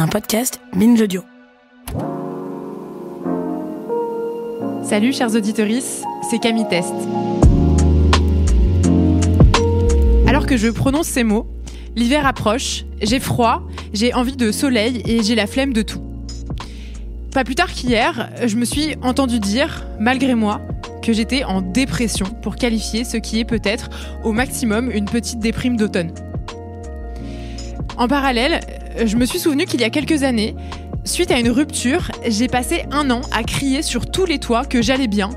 un podcast Binge Audio. Salut chers auditeurs, c'est Camille Test. Alors que je prononce ces mots, l'hiver approche, j'ai froid, j'ai envie de soleil et j'ai la flemme de tout. Pas plus tard qu'hier, je me suis entendu dire, malgré moi, que j'étais en dépression pour qualifier ce qui est peut-être au maximum une petite déprime d'automne. En parallèle, je me suis souvenu qu'il y a quelques années, suite à une rupture, j'ai passé un an à crier sur tous les toits que j'allais bien,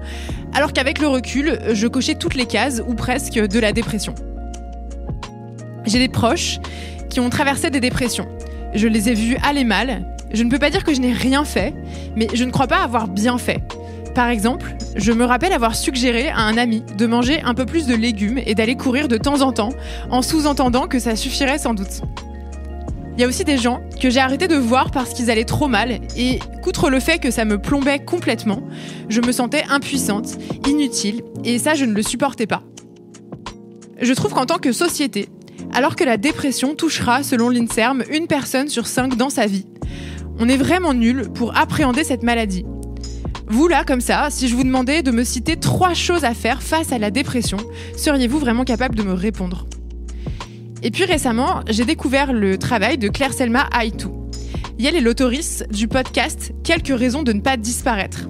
alors qu'avec le recul, je cochais toutes les cases ou presque de la dépression. J'ai des proches qui ont traversé des dépressions. Je les ai vus aller mal. Je ne peux pas dire que je n'ai rien fait, mais je ne crois pas avoir bien fait. Par exemple, je me rappelle avoir suggéré à un ami de manger un peu plus de légumes et d'aller courir de temps en temps, en sous-entendant que ça suffirait sans doute. Il y a aussi des gens que j'ai arrêté de voir parce qu'ils allaient trop mal et, outre le fait que ça me plombait complètement, je me sentais impuissante, inutile et ça je ne le supportais pas. Je trouve qu'en tant que société, alors que la dépression touchera selon l'INSERM une personne sur cinq dans sa vie, on est vraiment nul pour appréhender cette maladie. Vous là, comme ça, si je vous demandais de me citer trois choses à faire face à la dépression, seriez-vous vraiment capable de me répondre et puis récemment, j'ai découvert le travail de Claire Selma Aitou. Elle est l'autorice du podcast Quelques raisons de ne pas disparaître.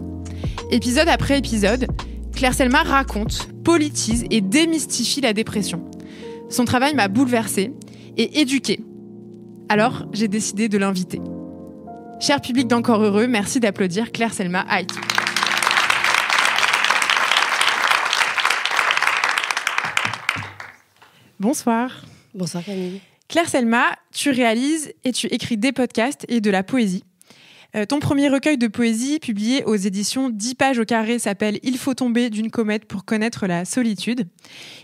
Épisode après épisode, Claire Selma raconte, politise et démystifie la dépression. Son travail m'a bouleversée et éduquée. Alors, j'ai décidé de l'inviter. Cher public d'Encore Heureux, merci d'applaudir Claire Selma Aitou. Bonsoir. Bonsoir Camille. Claire Selma, tu réalises et tu écris des podcasts et de la poésie. Euh, ton premier recueil de poésie, publié aux éditions 10 pages au carré, s'appelle Il faut tomber d'une comète pour connaître la solitude.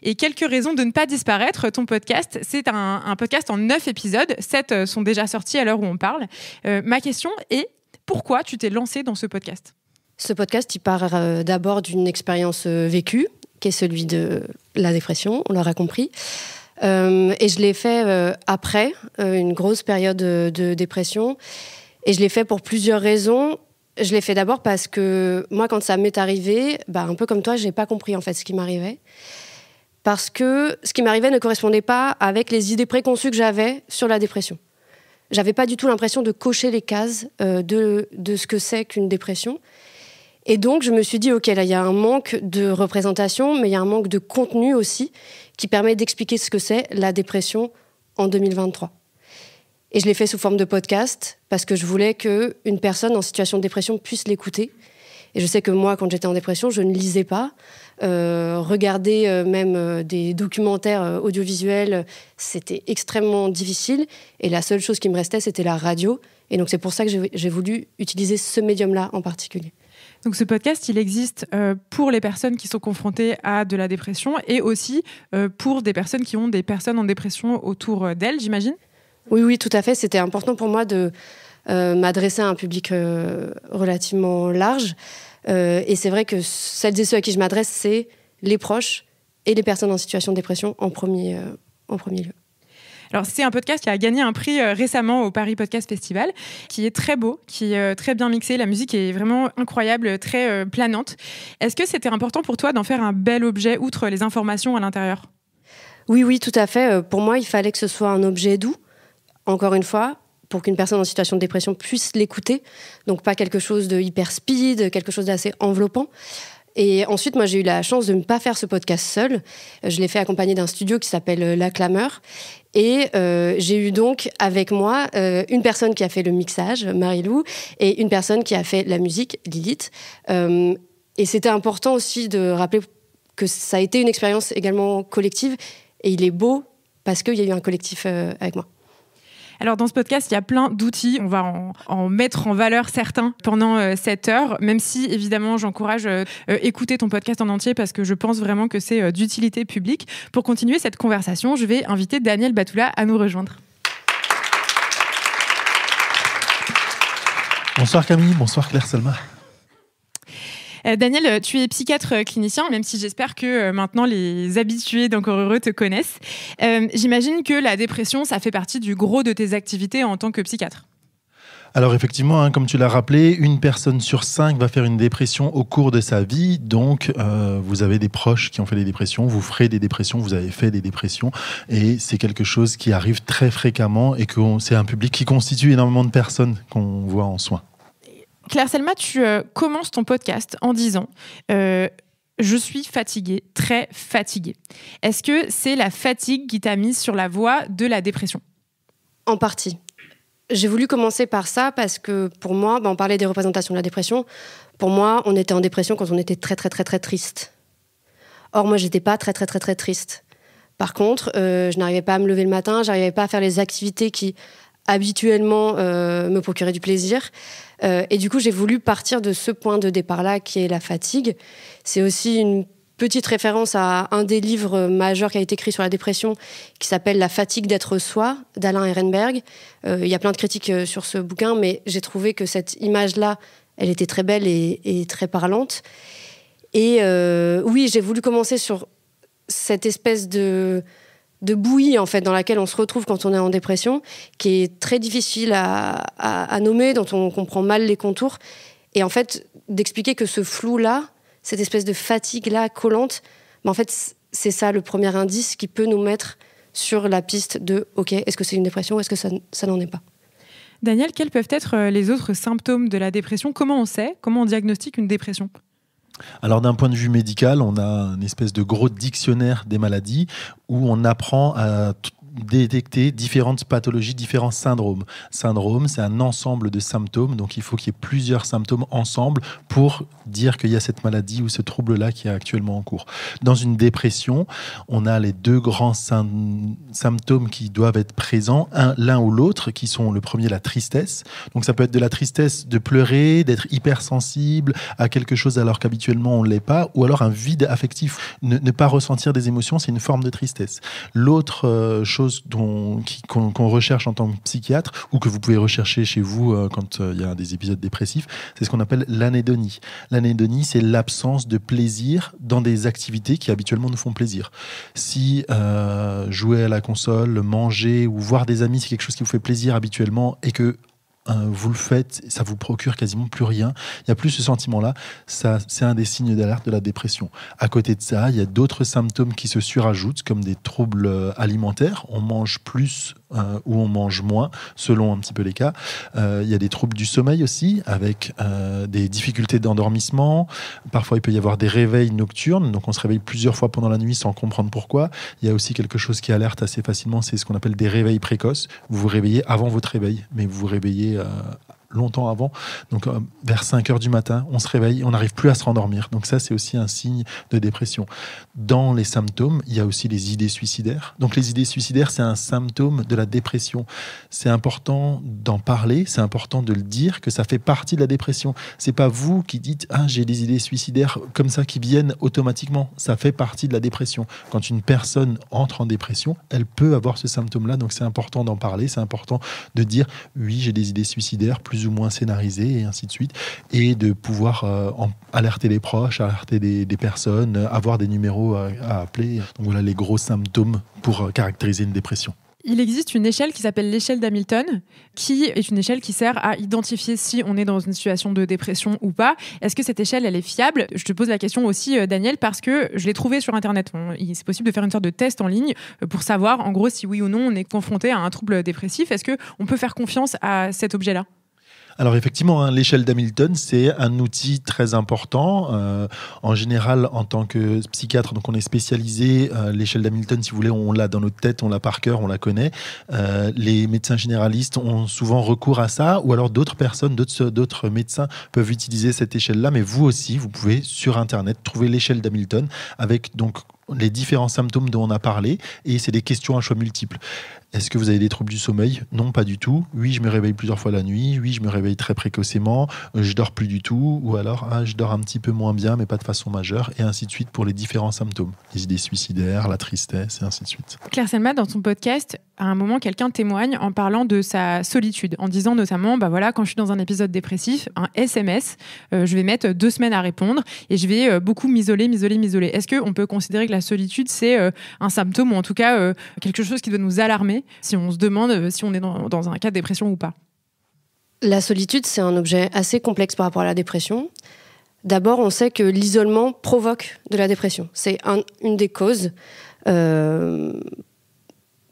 Et quelques raisons de ne pas disparaître, ton podcast, c'est un, podcast en 9 épisodes, 7 euh, sont déjà sortis à l'heure où on parle. Euh, ma question est, pourquoi tu t'es lancée dans ce podcast Ce podcast, il part d'abord d'une expérience vécue, qui est celui de la dépression, on l'aura compris. Euh, et je l'ai fait euh, après euh, une grosse période de, dépression. Et je l'ai fait pour plusieurs raisons. Je l'ai fait d'abord parce que moi, quand ça m'est arrivé, bah, un peu comme toi, je n'ai pas compris en fait ce qui m'arrivait. Parce que ce qui m'arrivait ne correspondait pas avec les idées préconçues que j'avais sur la dépression. J'avais pas du tout l'impression de cocher les cases de, de, ce que c'est qu'une dépression. Et donc, je me suis dit, OK, là, il y a un manque de représentation, mais il y a un manque de contenu aussi qui permet d'expliquer ce que c'est la dépression en 2023. Et je l'ai fait sous forme de podcast parce que je voulais qu'une personne en situation de dépression puisse l'écouter. Et je sais que moi, quand j'étais en dépression, je ne lisais pas. Euh, regarder euh, même euh, des documentaires audiovisuels, c'était extrêmement difficile. Et la seule chose qui me restait, c'était la radio. Et donc c'est pour ça que j'ai voulu utiliser ce médium-là en particulier. Donc ce podcast, il existe euh, pour les personnes qui sont confrontées à de la dépression et aussi euh, pour des personnes qui ont des personnes en dépression autour euh, d'elles, j'imagine Oui, oui, tout à fait. C'était important pour moi de m'adresser à un public relativement large. et c'est vrai que celles et ceux à qui je m'adresse, c'est les proches et les personnes en situation de dépression en premier, en premier lieu. Alors, c'est un podcast qui a gagné un prix euh, récemment au Paris Podcast Festival, qui est très beau, qui est euh, très bien mixé. La musique est vraiment incroyable, très euh, planante. Est-ce que c'était important pour toi d'en faire un bel objet, outre les informations à l'intérieur Oui, oui, tout à fait. Pour moi, il fallait que ce soit un objet doux, encore une fois, pour qu'une personne en situation de dépression puisse l'écouter. Donc, pas quelque chose de hyper speed, quelque chose d'assez enveloppant. Et ensuite, moi, j'ai eu la chance de ne pas faire ce podcast seul. Je l'ai fait accompagné d'un studio qui s'appelle euh, La Clameur. Et euh, j'ai eu donc avec moi euh, une personne qui a fait le mixage, Marie-Lou, et une personne qui a fait la musique, Lilith. et c'était important aussi de rappeler que ça a été une expérience également collective. Et il est beau parce qu'il y a eu un collectif avec moi. Alors dans ce podcast, il y a plein d'outils. On va en, mettre en valeur certains pendant euh, cette heure, même si évidemment j'encourage à euh, euh, écouter ton podcast en entier parce que je pense vraiment que c'est d'utilité publique. Pour continuer cette conversation, je vais inviter Daniel Batoula à nous rejoindre. Bonsoir Camille, bonsoir Claire Selma. Euh, Daniel, tu es psychiatre clinicien, même si j'espère que euh, maintenant les habitués d'Encore Heureux te connaissent. Euh, j'imagine que la dépression, ça fait partie du gros de tes activités en tant que psychiatre. Alors effectivement, hein, comme tu l'as rappelé, une personne sur cinq va faire une dépression au cours de sa vie. Donc, vous avez des proches qui ont fait des dépressions, vous ferez des dépressions, vous avez fait des dépressions, et c'est quelque chose qui arrive très fréquemment et c'est un public qui constitue énormément de personnes qu'on voit en soins. Claire Selma, tu euh, commences ton podcast en disant euh, Je suis fatiguée, très fatiguée. Est-ce que c'est la fatigue qui t'a mise sur la voie de la dépression En partie. J'ai voulu commencer par ça parce que pour moi, ben, on parlait des représentations de la dépression. Pour moi, on était en dépression quand on était très, très, très, très triste. Or, moi, j'étais pas très, très, très, très triste. Par contre, euh, je n'arrivais pas à me lever le matin, j'arrivais pas à faire les activités qui habituellement euh, me procurer du plaisir. Euh, et du coup, j'ai voulu partir de ce point de départ-là qui est la fatigue. C'est aussi une petite référence à un des livres majeurs qui a été écrit sur la dépression qui s'appelle La fatigue d'être soi d'Alain Ehrenberg. Euh, il y a plein de critiques sur ce bouquin, mais j'ai trouvé que cette image-là, elle était très belle et très parlante. Et oui, j'ai voulu commencer sur cette espèce de de bouillie en fait dans laquelle on se retrouve quand on est en dépression, qui est très difficile à, nommer, dont on comprend mal les contours, et en fait d'expliquer que ce flou là, cette espèce de fatigue là collante, mais en fait c'est ça le premier indice qui peut nous mettre sur la piste de ok est-ce que c'est une dépression ou est-ce que ça n'en est pas. Daniel, quels peuvent être euh, les autres symptômes de la dépression Comment on sait Comment on diagnostique une dépression alors d'un point de vue médical, on a une espèce de gros dictionnaire des maladies où on apprend à détecter différentes pathologies, différents syndromes. Syndrome, c'est un ensemble de symptômes, donc il faut qu'il y ait plusieurs symptômes ensemble pour dire qu'il y a cette maladie ou ce trouble-là qui est actuellement en cours. Dans une dépression, on a les deux grands symptômes qui doivent être présents, l'un ou l'autre, qui sont le premier, la tristesse. Donc ça peut être de la tristesse de pleurer, d'être hypersensible à quelque chose alors qu'habituellement on ne l'est pas, ou alors un vide affectif. Ne, pas ressentir des émotions, c'est une forme de tristesse. L'autre euh, chose qu'on recherche en tant que psychiatre ou que vous pouvez rechercher chez vous euh, quand euh, il y a des épisodes dépressifs, c'est ce qu'on appelle l'anédonie. L'anédonie, c'est l'absence de plaisir dans des activités qui habituellement nous font plaisir. Si euh, jouer à la console, manger ou voir des amis, c'est quelque chose qui vous fait plaisir habituellement et que Hein, vous le faites, ça vous procure quasiment plus rien. Il n'y a plus ce sentiment-là. Ça, c'est un des signes d'alerte de la dépression. À côté de ça, il y a d'autres symptômes qui se surajoutent, comme des troubles euh, alimentaires. On mange plus euh, où on mange moins, selon un petit peu les cas. Euh, il y a des troubles du sommeil aussi, avec euh, des difficultés d'endormissement. Parfois, il peut y avoir des réveils nocturnes, donc on se réveille plusieurs fois pendant la nuit sans comprendre pourquoi. Il y a aussi quelque chose qui alerte assez facilement, c'est ce qu'on appelle des réveils précoces. Vous vous réveillez avant votre réveil, mais vous vous réveillez longtemps avant. Donc euh, vers 5 heures du matin, on se réveille, on n'arrive plus à se rendormir. Donc ça, c'est aussi un signe de dépression. Dans les symptômes, il y a aussi les idées suicidaires. Donc les idées suicidaires, c'est un symptôme de la dépression. C'est important d'en parler, c'est important de le dire que ça fait partie de la dépression. C'est pas vous qui dites ah j'ai des idées suicidaires comme ça qui viennent automatiquement. Ça fait partie de la dépression. Quand une personne entre en dépression, elle peut avoir ce symptôme-là. Donc c'est important d'en parler, c'est important de dire oui j'ai des idées suicidaires plus ou moins scénarisé et ainsi de suite, et de pouvoir euh, alerter les proches, alerter des, personnes, euh, avoir des numéros à, appeler. Donc voilà les gros symptômes pour euh, caractériser une dépression. Il existe une échelle qui s'appelle l'échelle d'Hamilton, qui est une échelle qui sert à identifier si on est dans une situation de dépression ou pas. Est-ce que cette échelle, elle est fiable Je te pose la question aussi, Daniel, parce que je l'ai trouvée sur Internet. C'est possible de faire une sorte de test en ligne pour savoir, en gros, si oui ou non on est confronté à un trouble dépressif. Est-ce qu'on peut faire confiance à cet objet-là alors effectivement, hein, l'échelle d'Hamilton, c'est un outil très important. Euh, en général, en tant que psychiatre, donc on est spécialisé, euh, l'échelle d'Hamilton, si vous voulez, on l'a dans notre tête, on l'a par cœur, on la connaît. Euh, les médecins généralistes ont souvent recours à ça, ou alors d'autres personnes, d'autres médecins peuvent utiliser cette échelle-là, mais vous aussi, vous pouvez sur Internet trouver l'échelle d'Hamilton avec donc les différents symptômes dont on a parlé, et c'est des questions à choix multiples. Est-ce que vous avez des troubles du sommeil Non, pas du tout. Oui, je me réveille plusieurs fois la nuit. Oui, je me réveille très précocement. Euh, je dors plus du tout. Ou alors, ah, je dors un petit peu moins bien, mais pas de façon majeure. Et ainsi de suite pour les différents symptômes. Les idées suicidaires, la tristesse, et ainsi de suite. Claire Selma, dans son podcast, à un moment, quelqu'un témoigne en parlant de sa solitude, en disant notamment, bah voilà, quand je suis dans un épisode dépressif, un SMS, euh, je vais mettre deux semaines à répondre et je vais euh, beaucoup m'isoler, m'isoler, m'isoler. Est-ce qu'on peut considérer que la la solitude, c'est euh, un symptôme ou en tout cas euh, quelque chose qui doit nous alarmer si on se demande euh, si on est dans, un cas de dépression ou pas La solitude, c'est un objet assez complexe par rapport à la dépression. D'abord, on sait que l'isolement provoque de la dépression. C'est une des causes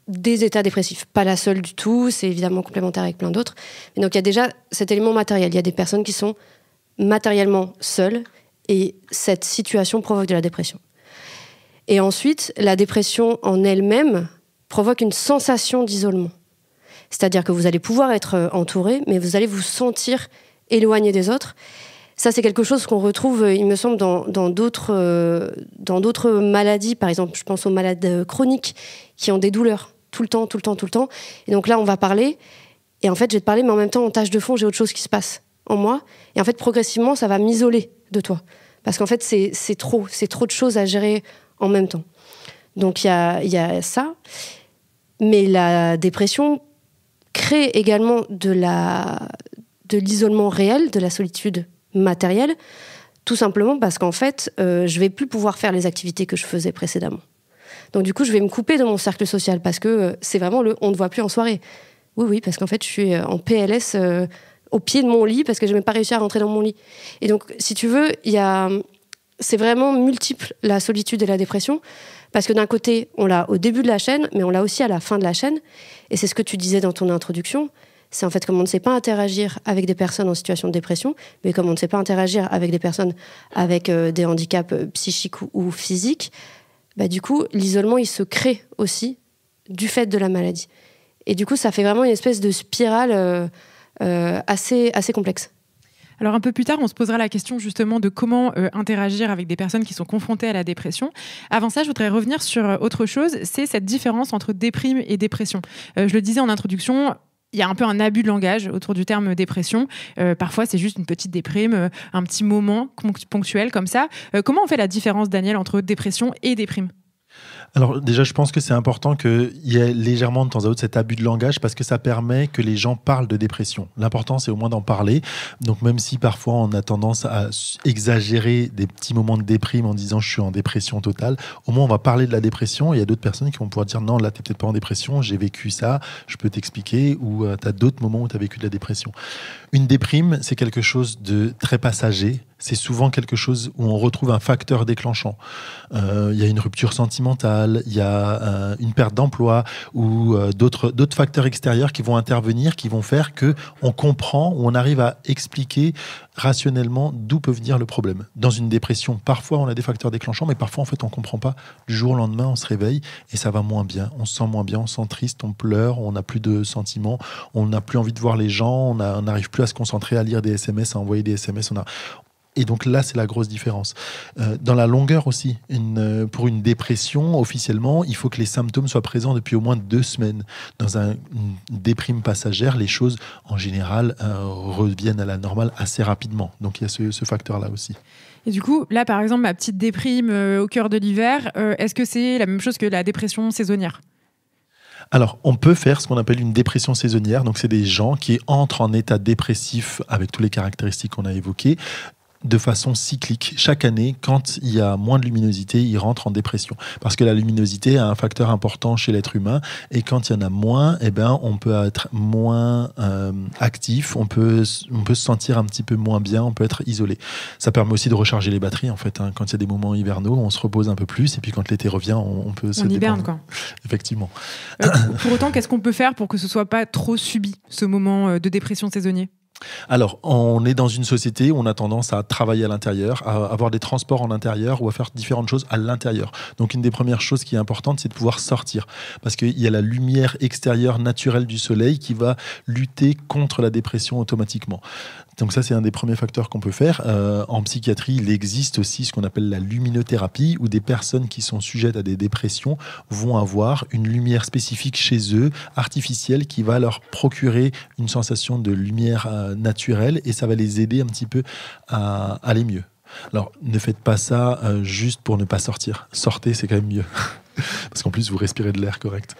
des états dépressifs. Pas la seule du tout, c'est évidemment complémentaire avec plein d'autres. donc il y a déjà cet élément matériel. Il y a des personnes qui sont matériellement seules et cette situation provoque de la dépression. Et ensuite, la dépression en elle-même provoque une sensation d'isolement. C'est-à-dire que vous allez pouvoir être euh, entouré, mais vous allez vous sentir éloigné des autres. Ça, c'est quelque chose qu'on retrouve, euh, il me semble, dans, d'autres, euh, dans maladies. Par exemple, je pense aux malades chroniques qui ont des douleurs tout le temps, tout le temps, tout le temps. Et donc là, on va parler. Et en fait, je vais te parler, mais en même temps, en tâche de fond, j'ai autre chose qui se passe en moi. Et en fait, progressivement, ça va m'isoler de toi. Parce qu'en fait, c'est, c'est trop. C'est trop de choses à gérer en même temps. Donc il y a, ça. Mais la dépression crée également de la de l'isolement réel, de la solitude matérielle, tout simplement parce qu'en fait, euh, je vais plus pouvoir faire les activités que je faisais précédemment. Donc du coup, je vais me couper de mon cercle social parce que euh, c'est vraiment le on ne voit plus en soirée. Oui, oui, parce qu'en fait, je suis euh, en PLS au pied de mon lit parce que je n'ai même pas réussi à rentrer dans mon lit. Et donc, si tu veux, il y a c'est vraiment multiple la solitude et la dépression. Parce que d'un côté, on l'a au début de la chaîne, mais on l'a aussi à la fin de la chaîne. Et c'est ce que tu disais dans ton introduction. C'est en fait comme on ne sait pas interagir avec des personnes en situation de dépression, mais comme on ne sait pas interagir avec des personnes avec euh, des handicaps euh, psychiques ou, physiques, bah, du coup, l'isolement, il se crée aussi du fait de la maladie. Et du coup, ça fait vraiment une espèce de spirale euh, assez, assez complexe. Alors un peu plus tard, on se posera la question justement de comment euh, interagir avec des personnes qui sont confrontées à la dépression. Avant ça, je voudrais revenir sur euh, autre chose, c'est cette différence entre déprime et dépression. Euh, je le disais en introduction, il y a un peu un abus de langage autour du terme dépression. parfois, c'est juste une petite déprime, un petit moment ponctuel comme ça. comment on fait la différence, Daniel, entre dépression et déprime alors déjà, je pense que c'est important qu'il y ait légèrement de temps à autre cet abus de langage parce que ça permet que les gens parlent de dépression. L'important, c'est au moins d'en parler. Donc même si parfois on a tendance à exagérer des petits moments de déprime en disant je suis en dépression totale, au moins on va parler de la dépression. Et il y a d'autres personnes qui vont pouvoir dire non, là, t'es peut-être pas en dépression, j'ai vécu ça, je peux t'expliquer, ou euh, tu as d'autres moments où tu as vécu de la dépression. Une déprime, c'est quelque chose de très passager. C'est souvent quelque chose où on retrouve un facteur déclenchant. Euh, il y a une rupture sentimentale, il y a euh, une perte d'emploi ou euh, d'autres facteurs extérieurs qui vont intervenir, qui vont faire que on comprend ou on arrive à expliquer rationnellement d'où peut venir le problème. Dans une dépression, parfois on a des facteurs déclenchants, mais parfois en fait on comprend pas. Du jour au lendemain, on se réveille et ça va moins bien. On se sent moins bien, on se sent triste, on pleure, on n'a plus de sentiments, on n'a plus envie de voir les gens, on n'arrive plus à se concentrer, à lire des SMS, à envoyer des SMS. On, a, et donc là, c'est la grosse différence. Euh, dans la longueur aussi, une, euh, pour une dépression, officiellement, il faut que les symptômes soient présents depuis au moins deux semaines. Dans un, une déprime passagère, les choses, en général, euh, reviennent à la normale assez rapidement. Donc il y a ce, facteur-là aussi. Et du coup, là, par exemple, ma petite déprime au cœur de l'hiver, est-ce que c'est la même chose que la dépression saisonnière alors, on peut faire ce qu'on appelle une dépression saisonnière. Donc, c'est des gens qui entrent en état dépressif avec tous les caractéristiques qu'on a évoquées de façon cyclique. Chaque année, quand il y a moins de luminosité, il rentre en dépression. Parce que la luminosité a un facteur important chez l'être humain. Et quand il y en a moins, eh ben, on peut être moins euh, actif, on peut, peut se sentir un petit peu moins bien, on peut être isolé. Ça permet aussi de recharger les batteries, en fait. Hein. Quand il y a des moments hivernaux, on se repose un peu plus. Et puis quand l'été revient, on, peut peut on hiberne, quoi. Effectivement. Euh, pour autant, qu'est-ce qu'on peut faire pour que ce soit pas trop subi, ce moment euh, de dépression saisonnier alors, on est dans une société où on a tendance à travailler à l'intérieur, à avoir des transports en intérieur ou à faire différentes choses à l'intérieur. Donc, une des premières choses qui est importante, c'est de pouvoir sortir. Parce qu'il y a la lumière extérieure naturelle du soleil qui va lutter contre la dépression automatiquement. Donc ça, c'est un des premiers facteurs qu'on peut faire. Euh, en psychiatrie, il existe aussi ce qu'on appelle la luminothérapie, où des personnes qui sont sujettes à des dépressions vont avoir une lumière spécifique chez eux, artificielle, qui va leur procurer une sensation de lumière euh, naturelle, et ça va les aider un petit peu à, aller mieux. Alors, ne faites pas ça euh, juste pour ne pas sortir. Sortez, c'est quand même mieux. Parce qu'en plus, vous respirez de l'air correct.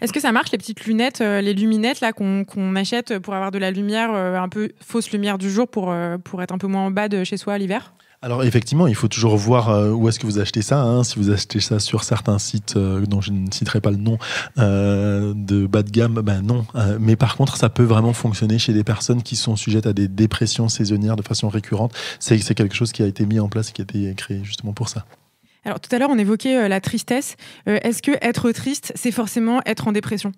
Est-ce que ça marche, les petites lunettes, euh, les luminettes là qu'on achète pour avoir de la lumière, euh, un peu fausse lumière du jour euh, pour, être un peu moins en bas de chez soi l'hiver alors effectivement, il faut toujours voir où est-ce que vous achetez ça. Hein. Si vous achetez ça sur certains sites dont je ne citerai pas le nom de bas de gamme, ben non. mais par contre, ça peut vraiment fonctionner chez des personnes qui sont sujettes à des dépressions saisonnières de façon récurrente. C'est quelque chose qui a été mis en place et qui a été créé justement pour ça. Alors tout à l'heure, on évoquait euh, la tristesse. Euh, est-ce que être triste, c'est forcément être en dépression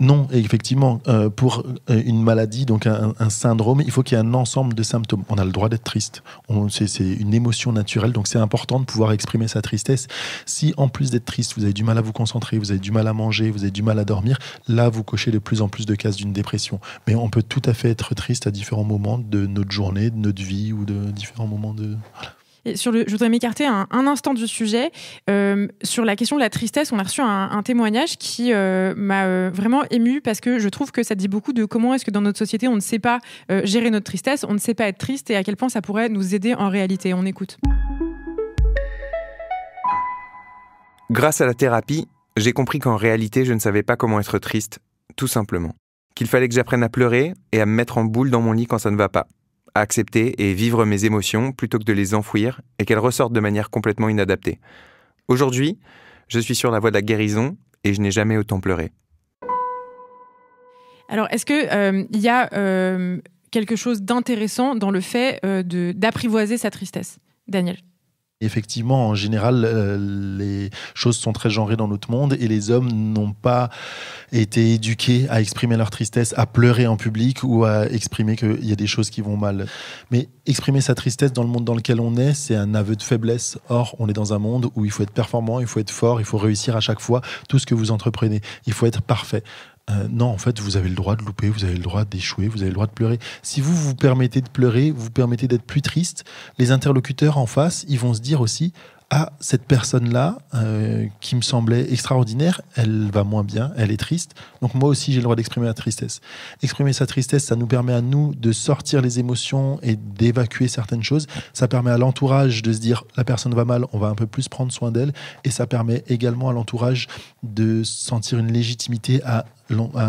non, effectivement, euh, pour une maladie, donc un, syndrome, il faut qu'il y ait un ensemble de symptômes. On a le droit d'être triste. C'est une émotion naturelle, donc c'est important de pouvoir exprimer sa tristesse. Si en plus d'être triste, vous avez du mal à vous concentrer, vous avez du mal à manger, vous avez du mal à dormir, là, vous cochez de plus en plus de cases d'une dépression. Mais on peut tout à fait être triste à différents moments de notre journée, de notre vie ou de différents moments de je voudrais m'écarter un, instant du sujet. Euh, sur la question de la tristesse, on a reçu un, témoignage qui euh, m'a euh, vraiment ému parce que je trouve que ça dit beaucoup de comment est-ce que dans notre société, on ne sait pas gérer notre tristesse, on ne sait pas être triste et à quel point ça pourrait nous aider en réalité. On écoute. Grâce à la thérapie, j'ai compris qu'en réalité, je ne savais pas comment être triste, tout simplement. Qu'il fallait que j'apprenne à pleurer et à me mettre en boule dans mon lit quand ça ne va pas accepter et vivre mes émotions plutôt que de les enfouir et qu'elles ressortent de manière complètement inadaptée. Aujourd'hui, je suis sur la voie de la guérison et je n'ai jamais autant pleuré. Alors, est-ce qu'il euh, y a euh, quelque chose d'intéressant dans le fait euh, d'apprivoiser sa tristesse, Daniel effectivement, en général, euh, les choses sont très genrées dans notre monde et les hommes n'ont pas été éduqués à exprimer leur tristesse, à pleurer en public ou à exprimer qu'il y a des choses qui vont mal. Mais exprimer sa tristesse dans le monde dans lequel on est, c'est un aveu de faiblesse. Or, on est dans un monde où il faut être performant, il faut être fort, il faut réussir à chaque fois tout ce que vous entreprenez. Il faut être parfait. Euh, non, en fait, vous avez le droit de louper, vous avez le droit d'échouer, vous avez le droit de pleurer. Si vous vous permettez de pleurer, vous permettez d'être plus triste, les interlocuteurs en face, ils vont se dire aussi, à cette personne-là, euh, qui me semblait extraordinaire, elle va moins bien, elle est triste. Donc moi aussi, j'ai le droit d'exprimer la tristesse. Exprimer sa tristesse, ça nous permet à nous de sortir les émotions et d'évacuer certaines choses. Ça permet à l'entourage de se dire, la personne va mal, on va un peu plus prendre soin d'elle. Et ça permet également à l'entourage de sentir une légitimité à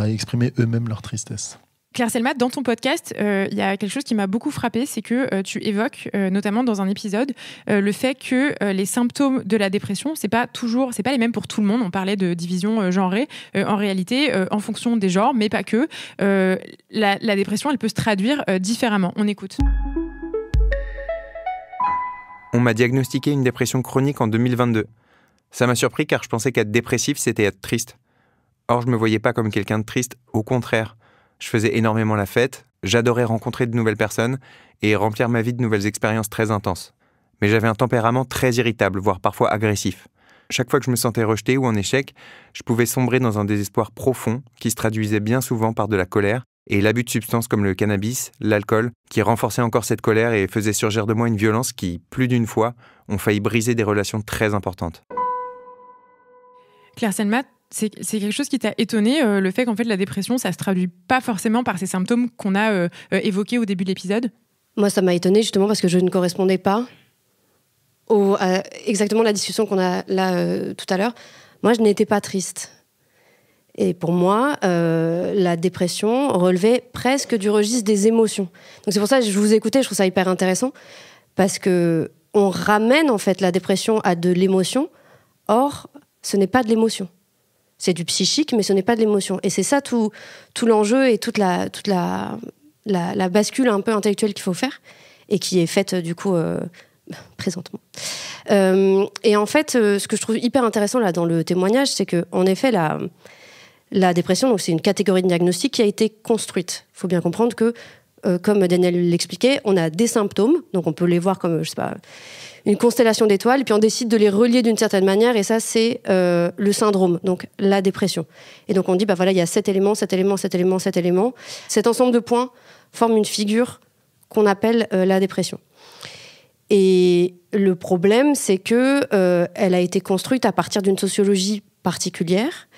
exprimer eux-mêmes leur tristesse. Claire Selma, dans ton podcast, euh, il y a quelque chose qui m'a beaucoup frappé, c'est que euh, tu évoques, euh, notamment dans un épisode, le fait que les symptômes de la dépression, c'est pas toujours, c'est pas les mêmes pour tout le monde. On parlait de division genrée. en réalité, en fonction des genres, mais pas que, la, la, dépression, elle peut se traduire différemment. On écoute. On m'a diagnostiqué une dépression chronique en 2022. Ça m'a surpris car je pensais qu'être dépressif, c'était être triste. Or, je me voyais pas comme quelqu'un de triste, au contraire je faisais énormément la fête, j'adorais rencontrer de nouvelles personnes et remplir ma vie de nouvelles expériences très intenses. Mais j'avais un tempérament très irritable, voire parfois agressif. Chaque fois que je me sentais rejeté ou en échec, je pouvais sombrer dans un désespoir profond qui se traduisait bien souvent par de la colère et l'abus de substances comme le cannabis, l'alcool, qui renforçaient encore cette colère et faisaient surgir de moi une violence qui, plus d'une fois, ont failli briser des relations très importantes. Claire Senmatt c'est quelque chose qui t'a étonné, euh, le fait qu'en fait la dépression, ça se traduit pas forcément par ces symptômes qu'on a euh, euh, évoqués au début de l'épisode Moi, ça m'a étonné justement parce que je ne correspondais pas exactement à exactement la discussion qu'on a là tout à l'heure. Moi, je n'étais pas triste. Et pour moi, la dépression relevait presque du registre des émotions. Donc c'est pour ça que je vous écoutais, je trouve ça hyper intéressant parce que on ramène en fait la dépression à de l'émotion. Or, ce n'est pas de l'émotion. C'est du psychique, mais ce n'est pas de l'émotion. Et c'est ça tout, l'enjeu et toute la, bascule un peu intellectuelle qu'il faut faire et qui est faite du coup euh, présentement. Euh, et en fait, euh, ce que je trouve hyper intéressant là dans le témoignage, c'est que en effet la dépression, donc c'est une catégorie de diagnostic qui a été construite. Il faut bien comprendre que euh, comme Daniel l'expliquait, on a des symptômes, donc on peut les voir comme, je sais pas, une constellation d'étoiles, puis on décide de les relier d'une certaine manière, et ça, c'est euh, le syndrome, donc la dépression. Et donc on dit, bah voilà, il y a cet élément, cet élément, cet élément, cet élément. Cet ensemble de points forme une figure qu'on appelle euh, la dépression. Et le problème, c'est que elle a été construite à partir d'une sociologie particulière.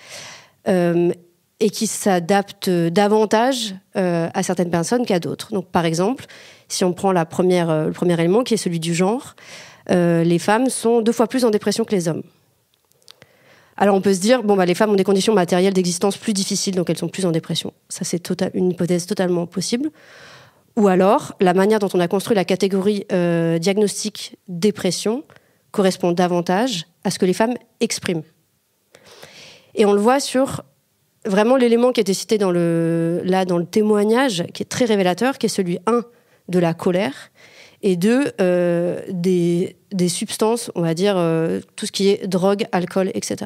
Euh, et qui s'adaptent euh, davantage euh, à certaines personnes qu'à d'autres. Donc, par exemple, si on prend euh, le premier élément qui est celui du genre, les femmes sont deux fois plus en dépression que les hommes. Alors, on peut se dire, bon, bah, les femmes ont des conditions matérielles d'existence plus difficiles, donc elles sont plus en dépression. Ça, c'est tota-, une hypothèse totalement possible. Ou alors, la manière dont on a construit la catégorie diagnostique dépression correspond davantage à ce que les femmes expriment. Et on le voit sur vraiment l'élément qui était cité dans le, là, dans le témoignage, qui est très révélateur, qui est celui, un, de la colère, et deux, euh, des, substances, on va dire, euh, tout ce qui est drogue, alcool, etc.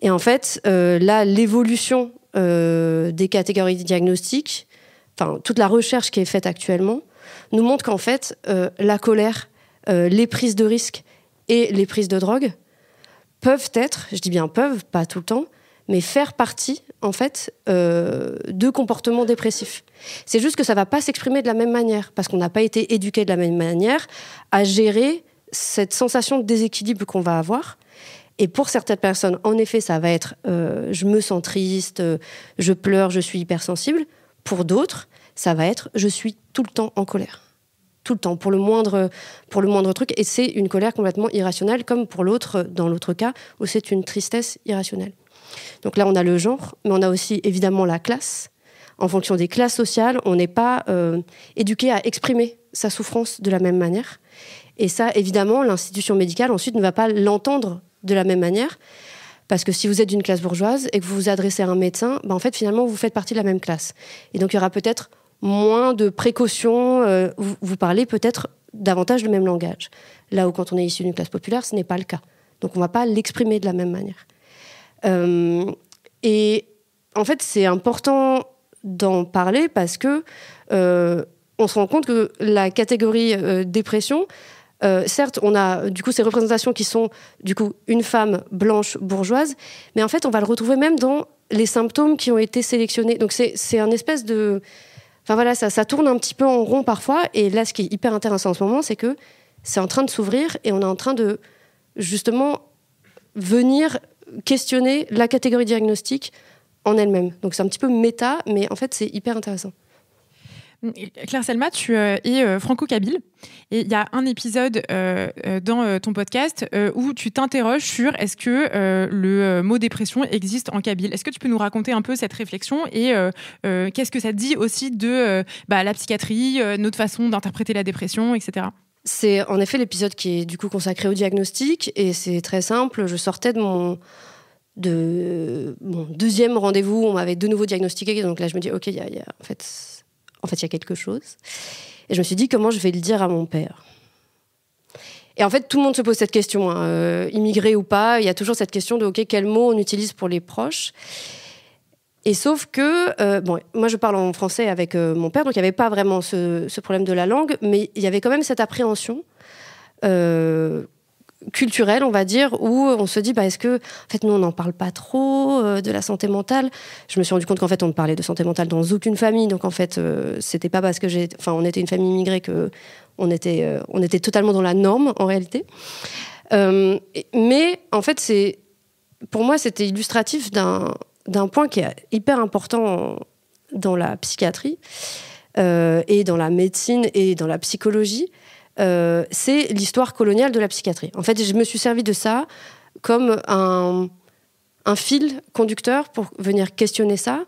Et en fait, euh, là, l'évolution des catégories diagnostiques, enfin, toute la recherche qui est faite actuellement, nous montre qu'en fait, la colère, les prises de risques et les prises de drogue peuvent être, je dis bien peuvent, pas tout le temps, mais faire partie, en fait, euh, de comportements dépressifs. C'est juste que ça ne va pas s'exprimer de la même manière, parce qu'on n'a pas été éduqué de la même manière à gérer cette sensation de déséquilibre qu'on va avoir. Et pour certaines personnes, en effet, ça va être euh, je me sens triste, euh, je pleure, je suis hypersensible. Pour d'autres, ça va être je suis tout le temps en colère tout le temps, pour le moindre, pour le moindre truc. Et c'est une colère complètement irrationnelle, comme pour l'autre, dans l'autre cas, où c'est une tristesse irrationnelle. Donc là, on a le genre, mais on a aussi évidemment la classe. En fonction des classes sociales, on n'est pas euh, éduqué à exprimer sa souffrance de la même manière. Et ça, évidemment, l'institution médicale ensuite ne va pas l'entendre de la même manière. Parce que si vous êtes d'une classe bourgeoise et que vous vous adressez à un médecin, ben, en fait, finalement, vous faites partie de la même classe. Et donc, il y aura peut-être moins de précautions, euh, vous, vous, parlez peut-être davantage le même langage. Là où, quand on est issu d'une classe populaire, ce n'est pas le cas. Donc, on ne va pas l'exprimer de la même manière. Euh, et en fait, c'est important d'en parler parce que euh, on se rend compte que la catégorie euh, dépression, certes, on a du coup ces représentations qui sont du coup une femme blanche bourgeoise, mais en fait, on va le retrouver même dans les symptômes qui ont été sélectionnés. Donc c'est un espèce de, enfin voilà, ça, ça, tourne un petit peu en rond parfois. Et là, ce qui est hyper intéressant en ce moment, c'est que c'est en train de s'ouvrir et on est en train de justement venir questionner la catégorie diagnostique en elle-même. Donc c'est un petit peu méta, mais en fait c'est hyper intéressant. Claire Selma, tu euh, es euh, franco-kabyle et il y a un épisode euh, dans ton podcast où tu t'interroges sur est-ce que le mot dépression existe en kabyle. Est-ce que tu peux nous raconter un peu cette réflexion et qu'est-ce que ça dit aussi de bah, la psychiatrie, notre façon d'interpréter la dépression, etc. C'est en effet l'épisode qui est du coup consacré au diagnostic et c'est très simple. Je sortais de mon, de, deuxième rendez-vous, on m'avait de nouveau diagnostiqué, donc là je me dis ok, y y a, en fait, en fait il y a quelque chose. Et je me suis dit comment je vais le dire à mon père. Et en fait, tout le monde se pose cette question, hein, euh, immigré ou pas, il y a toujours cette question de ok, quel mot on utilise pour les proches. Et sauf que, euh, bon, moi je parle en français avec euh, mon père, donc il n'y avait pas vraiment ce, problème de la langue, mais il y avait quand même cette appréhension euh, culturelle, on va dire, où on se dit, bah, est-ce que, en fait, nous on n'en parle pas trop de la santé mentale. Je me suis rendu compte qu'en fait on ne parlait de santé mentale dans aucune famille, donc en fait c'était pas parce que j'ai, enfin, on était une famille immigrée que on était, on était totalement dans la norme en réalité. mais en fait, c'est, pour moi, c'était illustratif d'un d'un point qui est hyper important dans la psychiatrie euh, et dans la médecine et dans la psychologie, euh, c'est l'histoire coloniale de la psychiatrie. En fait, je me suis servi de ça comme un, fil conducteur pour venir questionner ça,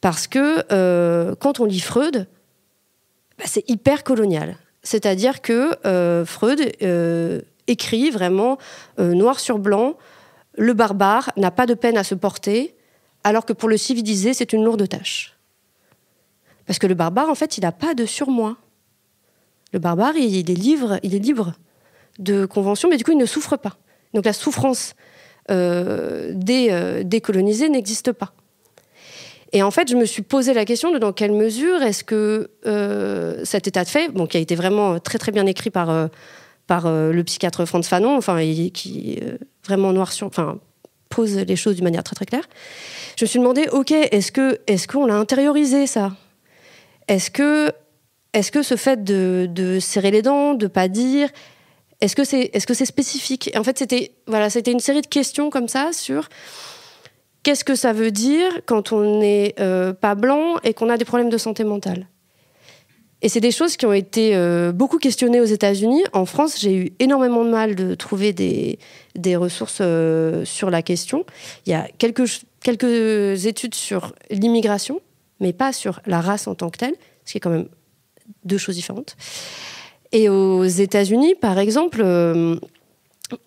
parce que euh, quand on lit Freud, bah, c'est hyper colonial. C'est-à-dire que Freud écrit vraiment noir sur blanc, le barbare n'a pas de peine à se porter, alors que pour le civilisé, c'est une lourde tâche. Parce que le barbare, en fait, il n'a pas de surmoi. Le barbare, il est libre, il est libre de convention, mais du coup, il ne souffre pas. Donc la souffrance euh, des, euh, n'existe pas. Et en fait, je me suis posé la question de dans quelle mesure est-ce que euh, cet état de fait, bon, qui a été vraiment très très bien écrit par, euh, par le psychiatre Franz Fanon, enfin, est qui vraiment noir sur, enfin, pose les choses d'une manière très très claire. Je me suis demandé, ok, est-ce que est-ce qu'on l'a intériorisé ça Est-ce que est-ce que ce fait de, serrer les dents, de pas dire, est-ce que c'est est-ce que c'est spécifique En fait, c'était voilà, c'était une série de questions comme ça sur qu'est-ce que ça veut dire quand on n'est euh, pas blanc et qu'on a des problèmes de santé mentale. Et c'est des choses qui ont été euh, beaucoup questionnées aux États-Unis. En France, j'ai eu énormément de mal de trouver des, des ressources euh, sur la question. Il y a quelques, quelques études sur l'immigration, mais pas sur la race en tant que telle, ce qui est quand même deux choses différentes. Et aux États-Unis, par exemple, euh,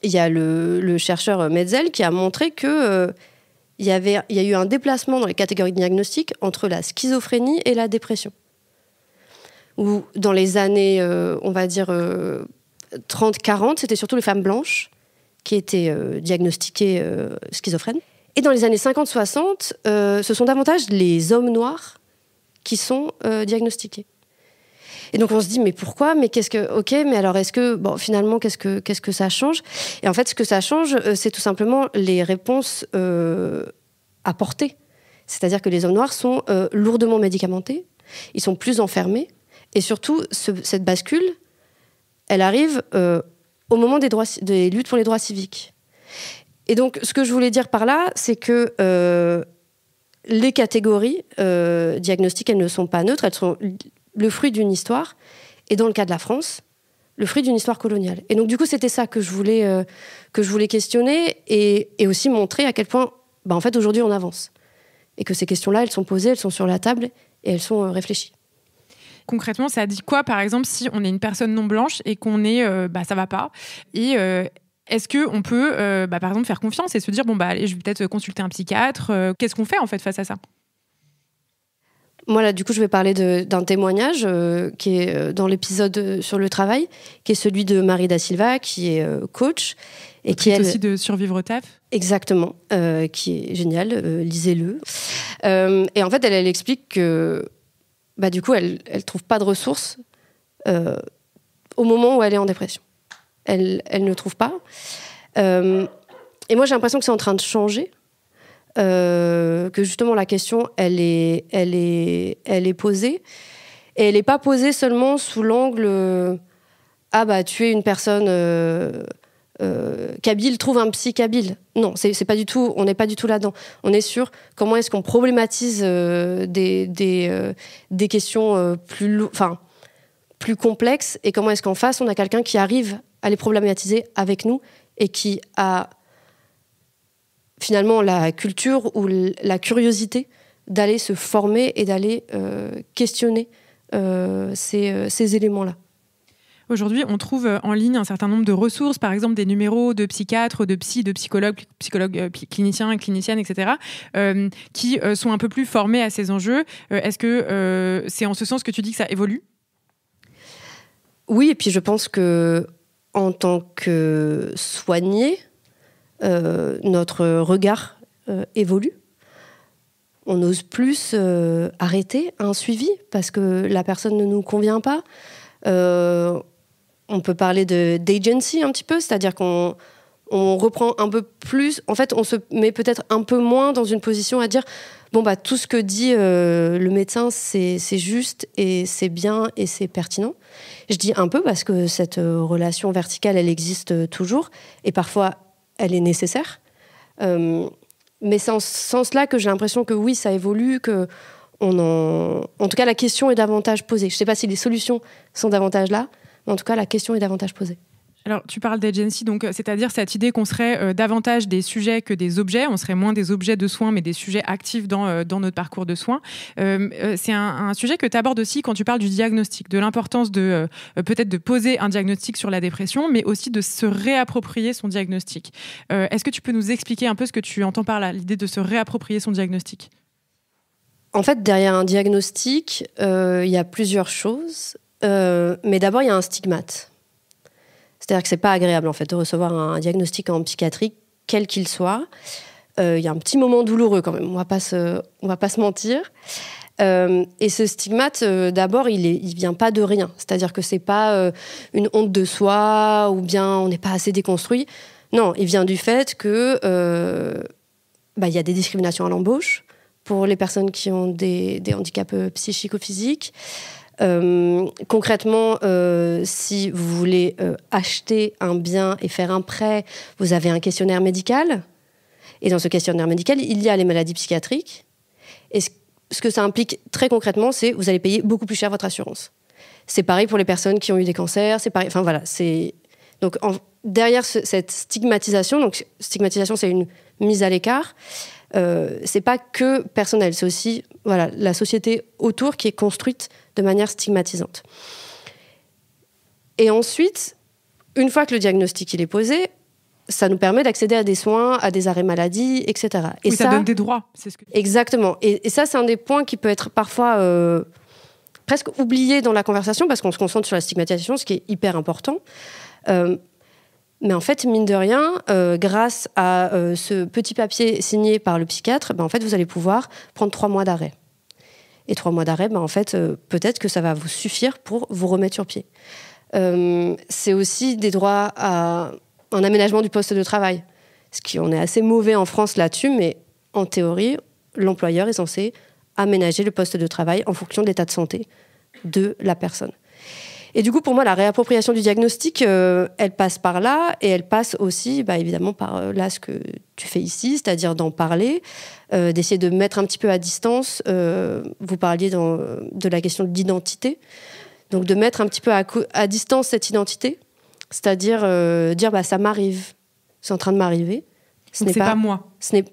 il y a le, chercheur Metzel qui a montré que il y, avait, il y a eu un déplacement dans les catégories de diagnostic entre la schizophrénie et la dépression où dans les années, euh, on va dire, 30-40, euh, c'était surtout les femmes blanches qui étaient euh, diagnostiquées schizophrènes. Et dans les années 50-60, ce sont davantage les hommes noirs qui sont diagnostiqués. Et donc on se dit mais pourquoi Mais qu'est-ce que OK, mais alors est-ce que bon finalement qu'est-ce que qu'est-ce que ça change Et en fait ce que ça change c'est tout simplement les réponses apportées. C'est-à-dire que les hommes noirs sont lourdement médicamentés, ils sont plus enfermés, et surtout, cette bascule, elle arrive euh, au moment des, luttes pour les droits civiques. Et donc, ce que je voulais dire par là, c'est que euh, les catégories euh, diagnostiques, elles ne sont pas neutres, elles sont le fruit d'une histoire, et dans le cas de la France, le fruit d'une histoire coloniale. Et donc, du coup, c'était ça que je voulais, que je voulais questionner et, aussi montrer à quel point, bah, en fait, aujourd'hui, on avance. Et que ces questions-là, elles sont posées, elles sont sur la table et elles sont réfléchies. Concrètement, ça dit quoi, par exemple, si on est une personne non blanche et qu'on est, euh, bah, ça va pas. Et euh, est-ce que on peut, euh, bah, par exemple, faire confiance et se dire bon bah allez, je vais peut-être consulter un psychiatre. Qu'est-ce qu'on fait en fait face à ça Moi là, du coup, je vais parler d'un témoignage qui est dans l'épisode sur le travail, qui est celui de Marie da Silva, qui est coach et qui est aussi de survivre au taf. Exactement, qui est génial. Lisez-le. et en fait, elle explique que bah, du coup, elle ne trouve pas de ressources euh, au moment où elle est en dépression. Elle, elle ne trouve pas. Euh, et moi, j'ai l'impression que c'est en train de changer. Euh, que justement la question, elle est, elle est, elle est posée. Et elle n'est pas posée seulement sous l'angle ah bah tu es une personne euh, Kabyle trouve un psy Kabyle. Non, c'est pas du tout. On n'est pas du tout là-dedans. On est sur comment est-ce qu'on problématise euh, euh, des questions plus enfin plus complexes et comment est-ce qu'en face on a quelqu'un qui arrive à les problématiser avec nous et qui a finalement la culture ou la curiosité d'aller se former et d'aller questionner ces éléments-là. Aujourd'hui, on trouve euh, en ligne un certain nombre de ressources, par exemple des numéros de psychiatres, de psy, de psychologues, psychologues euh, cliniciens, cliniciennes, etc., euh, qui sont un peu plus formés à ces enjeux. Est-ce que c'est en ce sens que tu dis que ça évolue Oui, et puis je pense que en tant que soigné, notre regard évolue on ose plus arrêter un suivi parce que la personne ne nous convient pas on peut parler d'agency un petit peu, c'est-à-dire qu'on reprend un peu plus, en fait, on se met peut-être un peu moins dans une position à dire, bon, bah, tout ce que dit euh, le médecin, c'est juste et c'est bien et c'est pertinent. Je dis un peu parce que cette euh, relation verticale, elle existe euh, toujours et parfois, elle est nécessaire. mais c'est en ce sens-là que j'ai l'impression que oui, ça évolue, que en... en tout cas, la question est davantage posée. Je ne sais pas si les solutions sont davantage là, en tout cas, la question est davantage posée. Alors, tu parles d'agency, donc euh, c'est-à-dire cette idée qu'on serait euh, davantage des sujets que des objets, on serait moins des objets de soins, mais des sujets actifs dans, euh, notre parcours de soins. c'est un, sujet que tu abordes aussi quand tu parles du diagnostic, de l'importance de peut-être de poser un diagnostic sur la dépression, mais aussi de se réapproprier son diagnostic. Est-ce que tu peux nous expliquer un peu ce que tu entends par là, l'idée de se réapproprier son diagnostic en fait, derrière un diagnostic, il y a plusieurs choses. Euh, mais d'abord, il y a un stigmate. C'est-à-dire que c'est pas agréable en fait de recevoir un diagnostic en psychiatrie, quel qu'il soit. Euh, il y a un petit moment douloureux quand même. On va pas on va pas se mentir. Euh, et ce stigmate, d'abord, il, ne vient pas de rien. C'est-à-dire que c'est pas une honte de soi ou bien on n'est pas assez déconstruit. Non, il vient du fait que bah, il y a des discriminations à l'embauche pour les personnes qui ont des, handicaps psychiques physiques. Euh, concrètement, euh, si vous voulez euh, acheter un bien et faire un prêt, vous avez un questionnaire médical. Et dans ce questionnaire médical, il y a les maladies psychiatriques. Et ce, que ça implique très concrètement, c'est que vous allez payer beaucoup plus cher votre assurance. C'est pareil pour les personnes qui ont eu des cancers. C'est pareil. Enfin voilà, c'est donc derrière cette stigmatisation. Donc stigmatisation, c'est une mise à l'écart. Euh, c'est pas que personnel, c'est aussi voilà la société autour qui est construite de manière stigmatisante. Et ensuite, une fois que le diagnostic il est posé, ça nous permet d'accéder à des soins, à des arrêts maladie, etc. Et ça, donne des droits, c'est ce que... Exactement. Et, ça, c'est un des points qui peut être parfois euh, presque oublié dans la conversation parce qu'on se concentre sur la stigmatisation, ce qui est hyper important. Euh, mais en fait, mine de rien, euh, grâce à euh, ce petit papier signé par le psychiatre, ben, en fait, vous allez pouvoir prendre trois mois d'arrêt. Et trois mois d'arrêt, ben, en fait, euh, peut-être que ça va vous suffire pour vous remettre sur pied. c'est aussi des droits à un aménagement du poste de travail. Ce qui, on est assez mauvais en France là-dessus, mais en théorie, l'employeur est censé aménager le poste de travail en fonction de l'état de santé de la personne. Et du coup, pour moi, la réappropriation du diagnostic, euh, elle passe par là, et elle passe aussi, bah, évidemment, par euh, là ce que tu fais ici, c'est-à-dire d'en parler, euh, d'essayer de mettre un petit peu à distance. vous parliez de la question de l'identité, donc de mettre un petit peu à, à distance cette identité, c'est-à-dire dire, bah, ça m'arrive, c'est en train de m'arriver. Ce n'est pas, moi. Ce n'est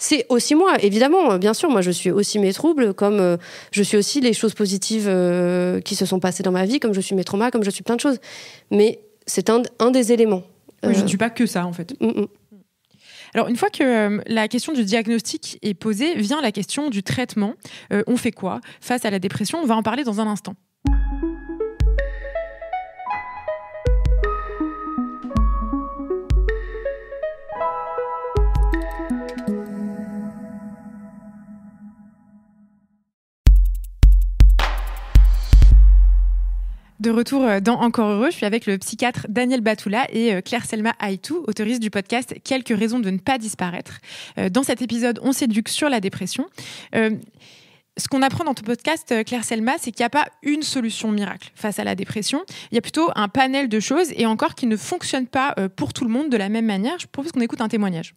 c'est aussi moi, évidemment, bien sûr, moi je suis aussi mes troubles, comme euh, je suis aussi les choses positives euh, qui se sont passées dans ma vie, comme je suis mes traumas, comme je suis plein de choses. Mais c'est un, des éléments. je ne euh, suis pas que ça en fait. Mm, mm. Alors, une fois que la question du diagnostic est posée, vient la question du traitement. on fait quoi face à la dépression On va en parler dans un instant. De retour euh, dans Encore heureux, je suis avec le psychiatre Daniel Batoula et euh, Claire Selma Aitou, autoriste du podcast Quelques raisons de ne pas disparaître. Euh, dans cet épisode, on s'éduque sur la dépression. ce qu'on apprend dans ton podcast, Claire Selma, c'est qu'il n'y a pas une solution miracle face à la dépression. Il y a plutôt un panel de choses et encore qui ne fonctionnent pas pour tout le monde de la même manière. Je propose qu'on écoute un témoignage.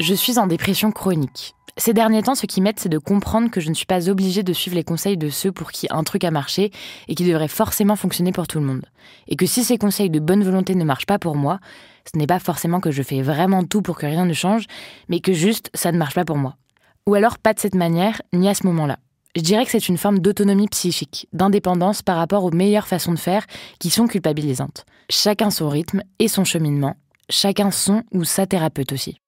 Je suis en dépression chronique. Ces derniers temps, ce qui m'aide, c'est de comprendre que je ne suis pas obligée de suivre les conseils de ceux pour qui un truc a marché et qui devrait forcément fonctionner pour tout le monde. Et que si ces conseils de bonne volonté ne marchent pas pour moi, ce n'est pas forcément que je fais vraiment tout pour que rien ne change, mais que juste ça ne marche pas pour moi. Ou alors pas de cette manière, ni à ce moment-là. Je dirais que c'est une forme d'autonomie psychique, d'indépendance par rapport aux meilleures façons de faire qui sont culpabilisantes. Chacun son rythme et son cheminement, chacun son ou sa thérapeute aussi.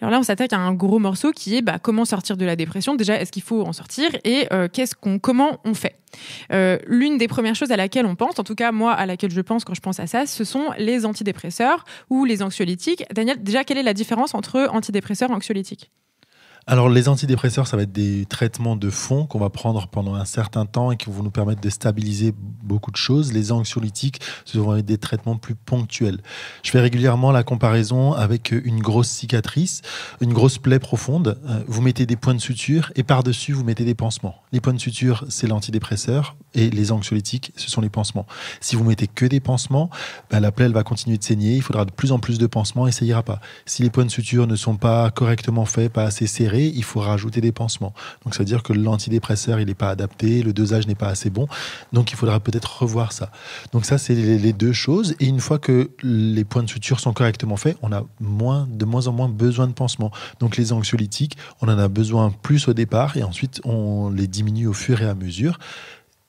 Alors là, on s'attaque à un gros morceau qui est bah, comment sortir de la dépression. Déjà, est-ce qu'il faut en sortir et euh, qu'est-ce qu'on, comment on fait euh, L'une des premières choses à laquelle on pense, en tout cas moi à laquelle je pense quand je pense à ça, ce sont les antidépresseurs ou les anxiolytiques. Daniel, déjà, quelle est la différence entre antidépresseurs et anxiolytiques alors, les antidépresseurs, ça va être des traitements de fond qu'on va prendre pendant un certain temps et qui vont nous permettre de stabiliser beaucoup de choses. Les anxiolytiques, ce vont des traitements plus ponctuels. Je fais régulièrement la comparaison avec une grosse cicatrice, une grosse plaie profonde. Euh, vous mettez des points de suture et par-dessus, vous mettez des pansements. Les points de suture, c'est l'antidépresseur et les anxiolytiques, ce sont les pansements. Si vous mettez que des pansements, bah, la plaie, elle va continuer de saigner. Il faudra de plus en plus de pansements et ça ira pas. Si les points de suture ne sont pas correctement faits, pas assez serrés, il faut rajouter des pansements. Donc ça veut dire que l'antidépresseur, il n'est pas adapté, le dosage n'est pas assez bon. Donc il faudra peut-être revoir ça. Donc ça, c'est les, deux choses. Et une fois que les points de suture sont correctement faits, on a moins, de moins en moins besoin de pansements. Donc les anxiolytiques, on en a besoin plus au départ et ensuite on les diminue au fur et à mesure.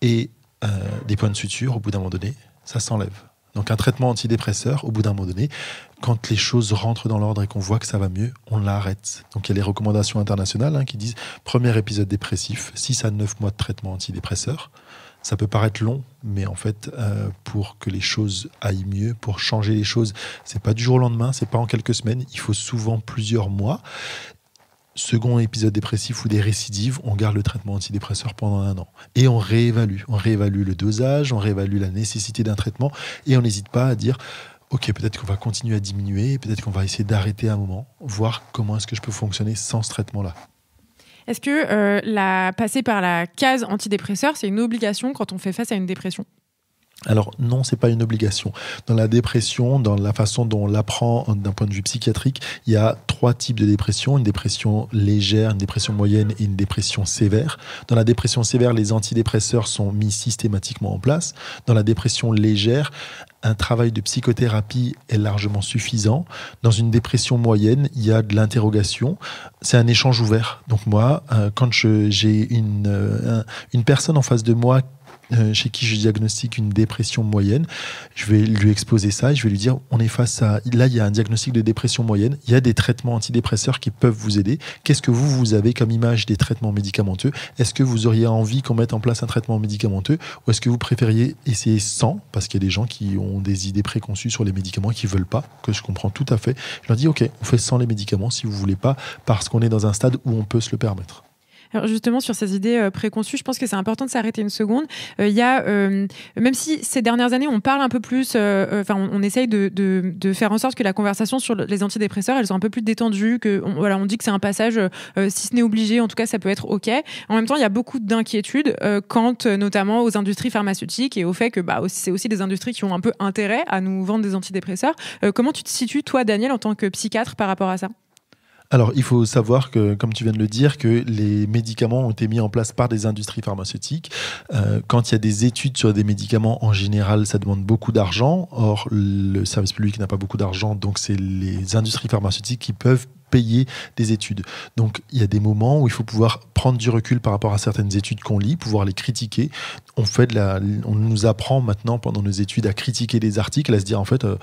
Et euh, des points de suture, au bout d'un moment donné, ça s'enlève. Donc un traitement antidépresseur, au bout d'un moment donné, quand les choses rentrent dans l'ordre et qu'on voit que ça va mieux, on l'arrête. Donc il y a les recommandations internationales hein, qui disent premier épisode dépressif, 6 à 9 mois de traitement antidépresseur. Ça peut paraître long, mais en fait, euh, pour que les choses aillent mieux, pour changer les choses, c'est pas du jour au lendemain, c'est pas en quelques semaines, il faut souvent plusieurs mois. Second épisode dépressif ou des récidives, on garde le traitement antidépresseur pendant un an. Et on réévalue. On réévalue le dosage, on réévalue la nécessité d'un traitement, et on n'hésite pas à dire ok, peut-être qu'on va continuer à diminuer, peut-être qu'on va essayer d'arrêter un moment, voir comment est-ce que je peux fonctionner sans ce traitement-là. Est-ce que euh, passer par la case antidépresseur, c'est une obligation quand on fait face à une dépression alors non, c'est pas une obligation. Dans la dépression, dans la façon dont on l'apprend euh, d'un point de vue psychiatrique, il y a trois types de dépression une dépression légère, une dépression moyenne et une dépression sévère. Dans la dépression sévère, les antidépresseurs sont mis systématiquement en place. Dans la dépression légère, un travail de psychothérapie est largement suffisant. Dans une dépression moyenne, il y a de l'interrogation. C'est un échange ouvert. Donc moi, euh, quand j'ai une, euh, une personne en face de moi euh, chez qui je diagnostique une dépression moyenne. Je vais lui exposer ça et je vais lui dire on est face à. Là, il y a un diagnostic de dépression moyenne. Il y a des traitements antidépresseurs qui peuvent vous aider. Qu'est-ce que vous, vous avez comme image des traitements médicamenteux Est-ce que vous auriez envie qu'on mette en place un traitement médicamenteux ou est-ce que vous préfériez essayer sans Parce qu'il y a des gens qui ont des idées préconçues sur les médicaments et qui veulent pas, que je comprends tout à fait. Je leur dis ok, on fait sans les médicaments si vous voulez pas, parce qu'on est dans un stade où on peut se le permettre. Alors justement, sur ces idées euh, préconçues, je pense que c'est important de s'arrêter une seconde. Euh, il y a, euh, même si ces dernières années, on parle un peu plus, enfin, on, essaye de, faire en sorte que la conversation sur les antidépresseurs, elles sont un peu plus détendues, que, voilà, on dit que c'est un passage, si ce n'est obligé, en tout cas, ça peut être OK. En même temps, il y a beaucoup d'inquiétudes quant notamment aux industries pharmaceutiques et au fait que bah, c'est aussi des industries qui ont un peu intérêt à nous vendre des antidépresseurs. comment tu te situes, toi, Daniel, en tant que psychiatre par rapport à ça alors, il faut savoir que, comme tu viens de le dire, que les médicaments ont été mis en place par des industries pharmaceutiques. Euh, quand il y a des études sur des médicaments, en général, ça demande beaucoup d'argent. Or, le service public n'a pas beaucoup d'argent, donc c'est les industries pharmaceutiques qui peuvent payer des études. Donc il y a des moments où il faut pouvoir prendre du recul par rapport à certaines études qu'on lit, pouvoir les critiquer. On fait la, on nous apprend maintenant pendant nos études à critiquer des articles, à se dire en fait, euh,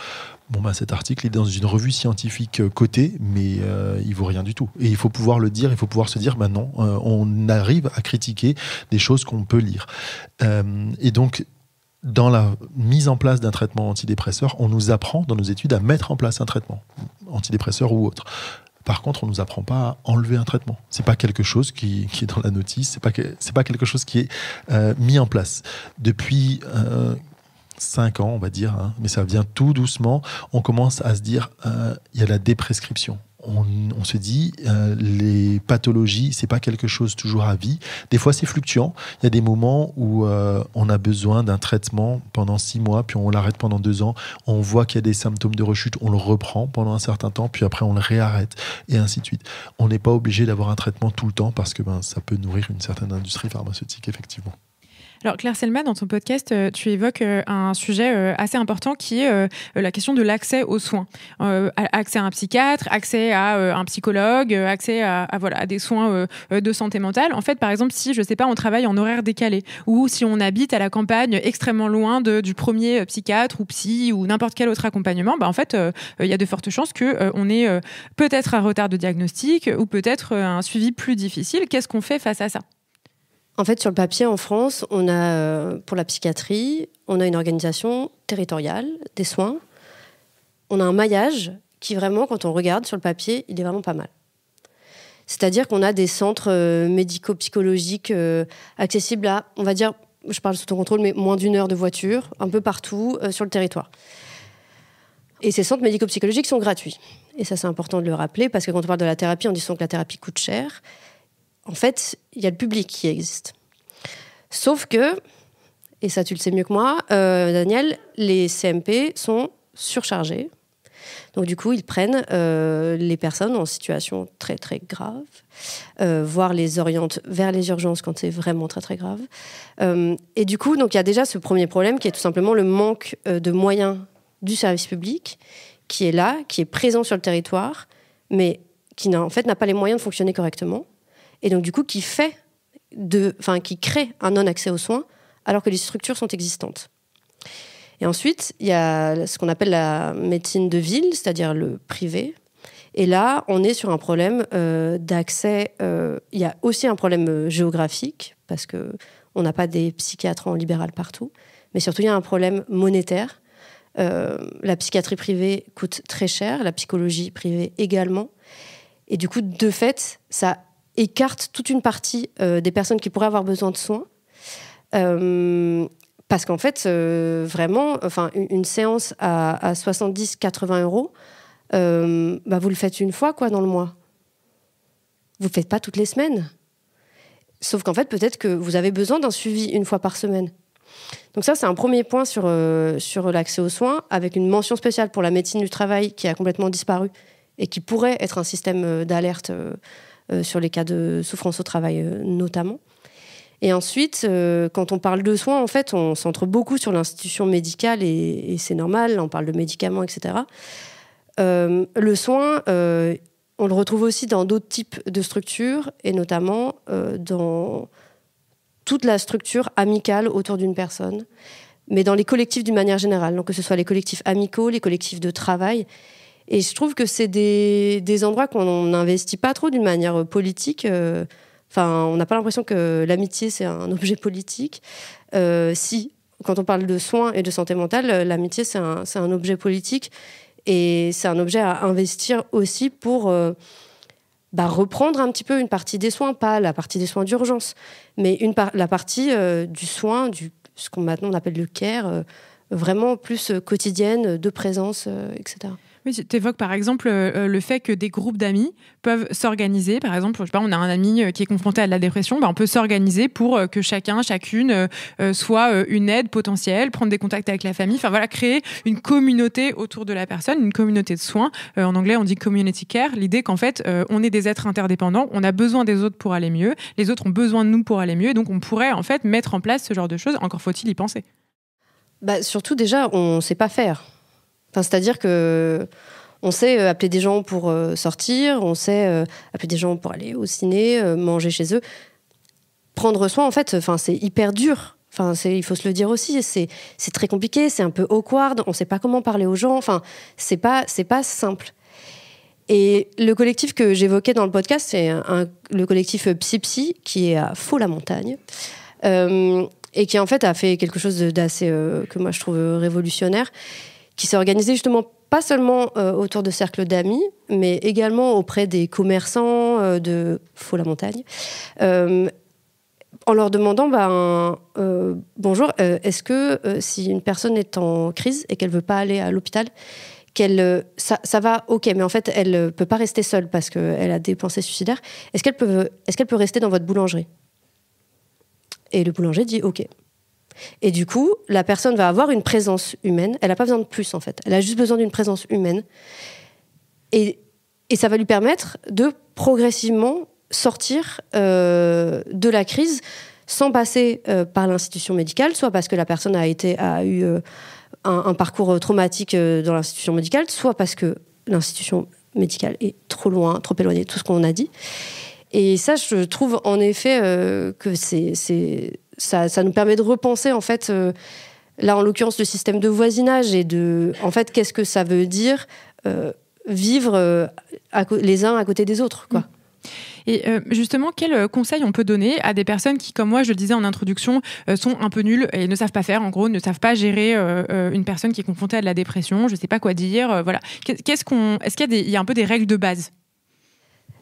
Bon bah cet article est dans une revue scientifique euh, cotée, mais euh, il vaut rien du tout. Et il faut pouvoir le dire, il faut pouvoir se dire, ben non, euh, on arrive à critiquer des choses qu'on peut lire. et donc dans la mise en place d'un traitement antidépresseur, on nous apprend dans nos études à mettre en place un traitement antidépresseur ou autre. Par contre, on nous apprend pas à enlever un traitement. C'est pas quelque chose qui, est dans la notice. C'est pas c'est pas quelque chose qui est mis en place depuis Cinq ans, on va dire, hein, mais ça vient tout doucement, on commence à se dire, euh, il y a la déprescription. On, se dit euh, les pathologies, c'est pas quelque chose toujours à vie. Des fois, c'est fluctuant. Il y a des moments où euh, on a besoin d'un traitement pendant six mois, puis on l'arrête pendant deux ans. On voit qu'il y a des symptômes de rechute, on le reprend pendant un certain temps, puis après on le réarrête et ainsi de suite. On n'est pas obligé d'avoir un traitement tout le temps parce que ben, ça peut nourrir une certaine industrie pharmaceutique effectivement. Alors Claire Selma, dans ton podcast, euh, tu évoques euh, un sujet euh, assez important qui est la question de l'accès aux soins. accès à un psychiatre, accès à un psychologue, accès à, voilà, des soins de santé mentale. En fait, par exemple, si, je ne sais pas, on travaille en horaire décalé ou si on habite à la campagne extrêmement loin du premier psychiatre ou psy ou n'importe quel autre accompagnement, bah, en fait, il y a de fortes chances qu'on on ait peut-être un retard de diagnostic ou peut-être un suivi plus difficile. Qu'est-ce qu'on fait face à ça en fait, sur le papier, en France, on a, euh, pour la psychiatrie, on a une organisation territoriale des soins. On a un maillage qui, vraiment, quand on regarde sur le papier, il est vraiment pas mal. C'est-à-dire qu'on a des centres euh, médico-psychologiques euh, accessibles à, on va dire, je parle sous ton contrôle, mais moins d'une heure de voiture, un peu partout sur le territoire. Et ces centres médico-psychologiques sont gratuits. Et ça, c'est important de le rappeler, parce que quand on parle de la thérapie, on dit souvent que la thérapie coûte cher en fait, il y a le public qui existe. Sauf que, et ça tu le sais mieux que moi, euh, Daniel, les CMP sont surchargés. Donc du coup, ils prennent euh, les personnes en situation très très grave, euh, voire les orientent vers les urgences quand c'est vraiment très très grave. et du coup, il y a déjà ce premier problème qui est tout simplement le manque de moyens du service public qui est là, qui est présent sur le territoire, mais qui en fait n'a pas les moyens de fonctionner correctement et donc du coup qui fait de, enfin qui crée un non-accès aux soins alors que les structures sont existantes. Et ensuite, il y a ce qu'on appelle la médecine de ville, c'est-à-dire le privé. Et là, on est sur un problème euh, d'accès. Euh, il y a aussi un problème euh, géographique parce que on n'a pas des psychiatres en libéral partout, mais surtout il y a un problème monétaire. la psychiatrie privée coûte très cher, la psychologie privée également. Et du coup, de fait, ça écarte toute une partie euh, des personnes qui pourraient avoir besoin de soins. Euh, parce qu'en fait, euh, vraiment, enfin, une, séance à, 70-80 euros, bah, vous le faites une fois quoi dans le mois. Vous ne faites pas toutes les semaines. Sauf qu'en fait, peut-être que vous avez besoin d'un suivi une fois par semaine. Donc ça, c'est un premier point sur, sur l'accès aux soins, avec une mention spéciale pour la médecine du travail qui a complètement disparu et qui pourrait être un système d'alerte euh, sur les cas de souffrance au travail euh, notamment. Et ensuite, euh, quand on parle de soins, en fait, on centre beaucoup sur l'institution médicale et, c'est normal, on parle de médicaments, etc. le soin, on le retrouve aussi dans d'autres types de structures et notamment dans toute la structure amicale autour d'une personne, mais dans les collectifs d'une manière générale, donc que ce soit les collectifs amicaux, les collectifs de travail. Et je trouve que c'est des, endroits qu'on n'investit pas trop d'une manière euh, politique. Euh, enfin, on n'a pas l'impression que l'amitié, c'est un objet politique. Euh, si, quand on parle de soins et de santé mentale, l'amitié, c'est un, objet politique. Et c'est un objet à investir aussi pour bah, reprendre un petit peu une partie des soins, pas la partie des soins d'urgence, mais une la partie du soin, du, ce qu'on maintenant on appelle le care, vraiment plus quotidienne, de présence, etc tu évoques par exemple euh, euh, le fait que des groupes d'amis peuvent s'organiser. Par exemple, on a un ami euh, qui est confronté à de la dépression, bah, on peut s'organiser pour que chacun, chacune soit une aide potentielle, prendre des contacts avec la famille. Enfin voilà, créer une communauté autour de la personne, une communauté de soins. en anglais, on dit community care. L'idée qu'en fait, on est des êtres interdépendants, on a besoin des autres pour aller mieux, les autres ont besoin de nous pour aller mieux, donc on pourrait en fait mettre en place ce genre de choses. Encore faut-il y penser. Bah, surtout déjà, on ne sait pas faire. Enfin, C'est-à-dire que on sait euh, appeler des gens pour euh, sortir, on sait euh, appeler des gens pour aller au ciné, manger chez eux. Prendre soin, en fait, enfin, c'est hyper dur. Enfin, il faut se le dire aussi, c'est très compliqué, c'est un peu awkward, on ne sait pas comment parler aux gens. Enfin, c'est pas c'est pas simple. Et le collectif que j'évoquais dans le podcast, c'est le collectif Psy-Psy, qui est à Faux-la-Montagne, et qui en fait a fait quelque chose d'assez, que moi je trouve révolutionnaire qui s'est organisée justement pas seulement euh, autour de cercles d'amis, mais également auprès des commerçants euh, de Faux-la-Montagne, euh, en leur demandant bah, Bonjour, est-ce que si une personne est en crise et qu'elle veut pas aller à l'hôpital, qu'elle ça, va ok, mais en fait elle peut pas rester seule parce qu'elle a des pensées suicidaires. Est-ce qu'elle peut est-ce qu'elle peut rester dans votre boulangerie Et le boulanger dit ok. Et du coup, la personne va avoir une présence humaine. Elle n'a pas besoin de plus, en fait. Elle a juste besoin d'une présence humaine. Et, et, ça va lui permettre de progressivement sortir euh, de la crise sans passer euh, par l'institution médicale, soit parce que la personne a, été, a eu euh, un, un, parcours traumatique dans l'institution médicale, soit parce que l'institution médicale est trop loin, trop éloignée de tout ce qu'on a dit. Et ça, je trouve en effet que c'est ça, nous permet de repenser en fait euh, là en l'occurrence le système de voisinage et de en fait qu'est-ce que ça veut dire euh, vivre euh, les uns à côté des autres quoi. Et justement, quel conseil on peut donner à des personnes qui, comme moi, je le disais en introduction, sont un peu nulles et ne savent pas faire, en gros, ne savent pas gérer une personne qui est confrontée à de la dépression, je ne sais pas quoi dire, voilà. Qu'est-ce qu'on, est-ce qu'il y, a y a un peu des règles de base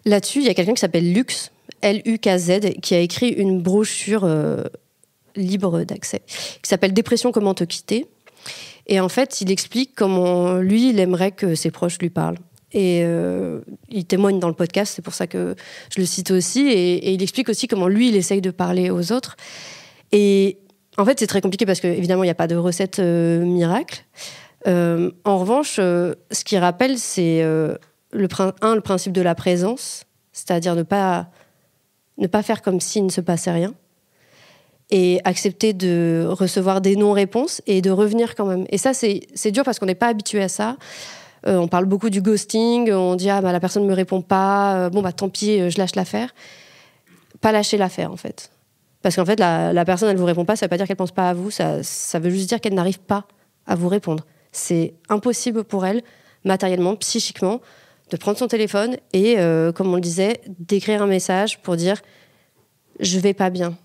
Là-dessus, il y a quelqu'un qui s'appelle Lux, L-U-K-Z, qui a écrit une brochure libre d'accès, qui s'appelle Dépression, comment te quitter. Et en fait, il explique comment lui, il aimerait que ses proches lui parlent. Et euh, il témoigne dans le podcast, c'est pour ça que je le cite aussi. Et, il explique aussi comment lui, il essaye de parler aux autres. Et en fait, c'est très compliqué parce qu'évidemment, il n'y a pas de recette euh, miracle. Euh, en revanche, ce qu'il rappelle, c'est le, un, le principe de la présence, c'est-à-dire ne pas, ne pas faire comme s'il ne se passait rien et accepter de recevoir des non-réponses et de revenir quand même. Et ça, c'est dur parce qu'on n'est pas habitué à ça. Euh, on parle beaucoup du ghosting, on dit ah bah, la personne ne me répond pas, euh, bon bah tant pis, euh, je lâche l'affaire. Pas lâcher l'affaire en fait. Parce qu'en fait, la, la, personne, elle vous répond pas, ça veut pas dire qu'elle pense pas à vous, ça, ça veut juste dire qu'elle n'arrive pas à vous répondre. C'est impossible pour elle, matériellement, psychiquement, de prendre son téléphone et, comme on le disait, d'écrire un message pour dire je vais pas bien,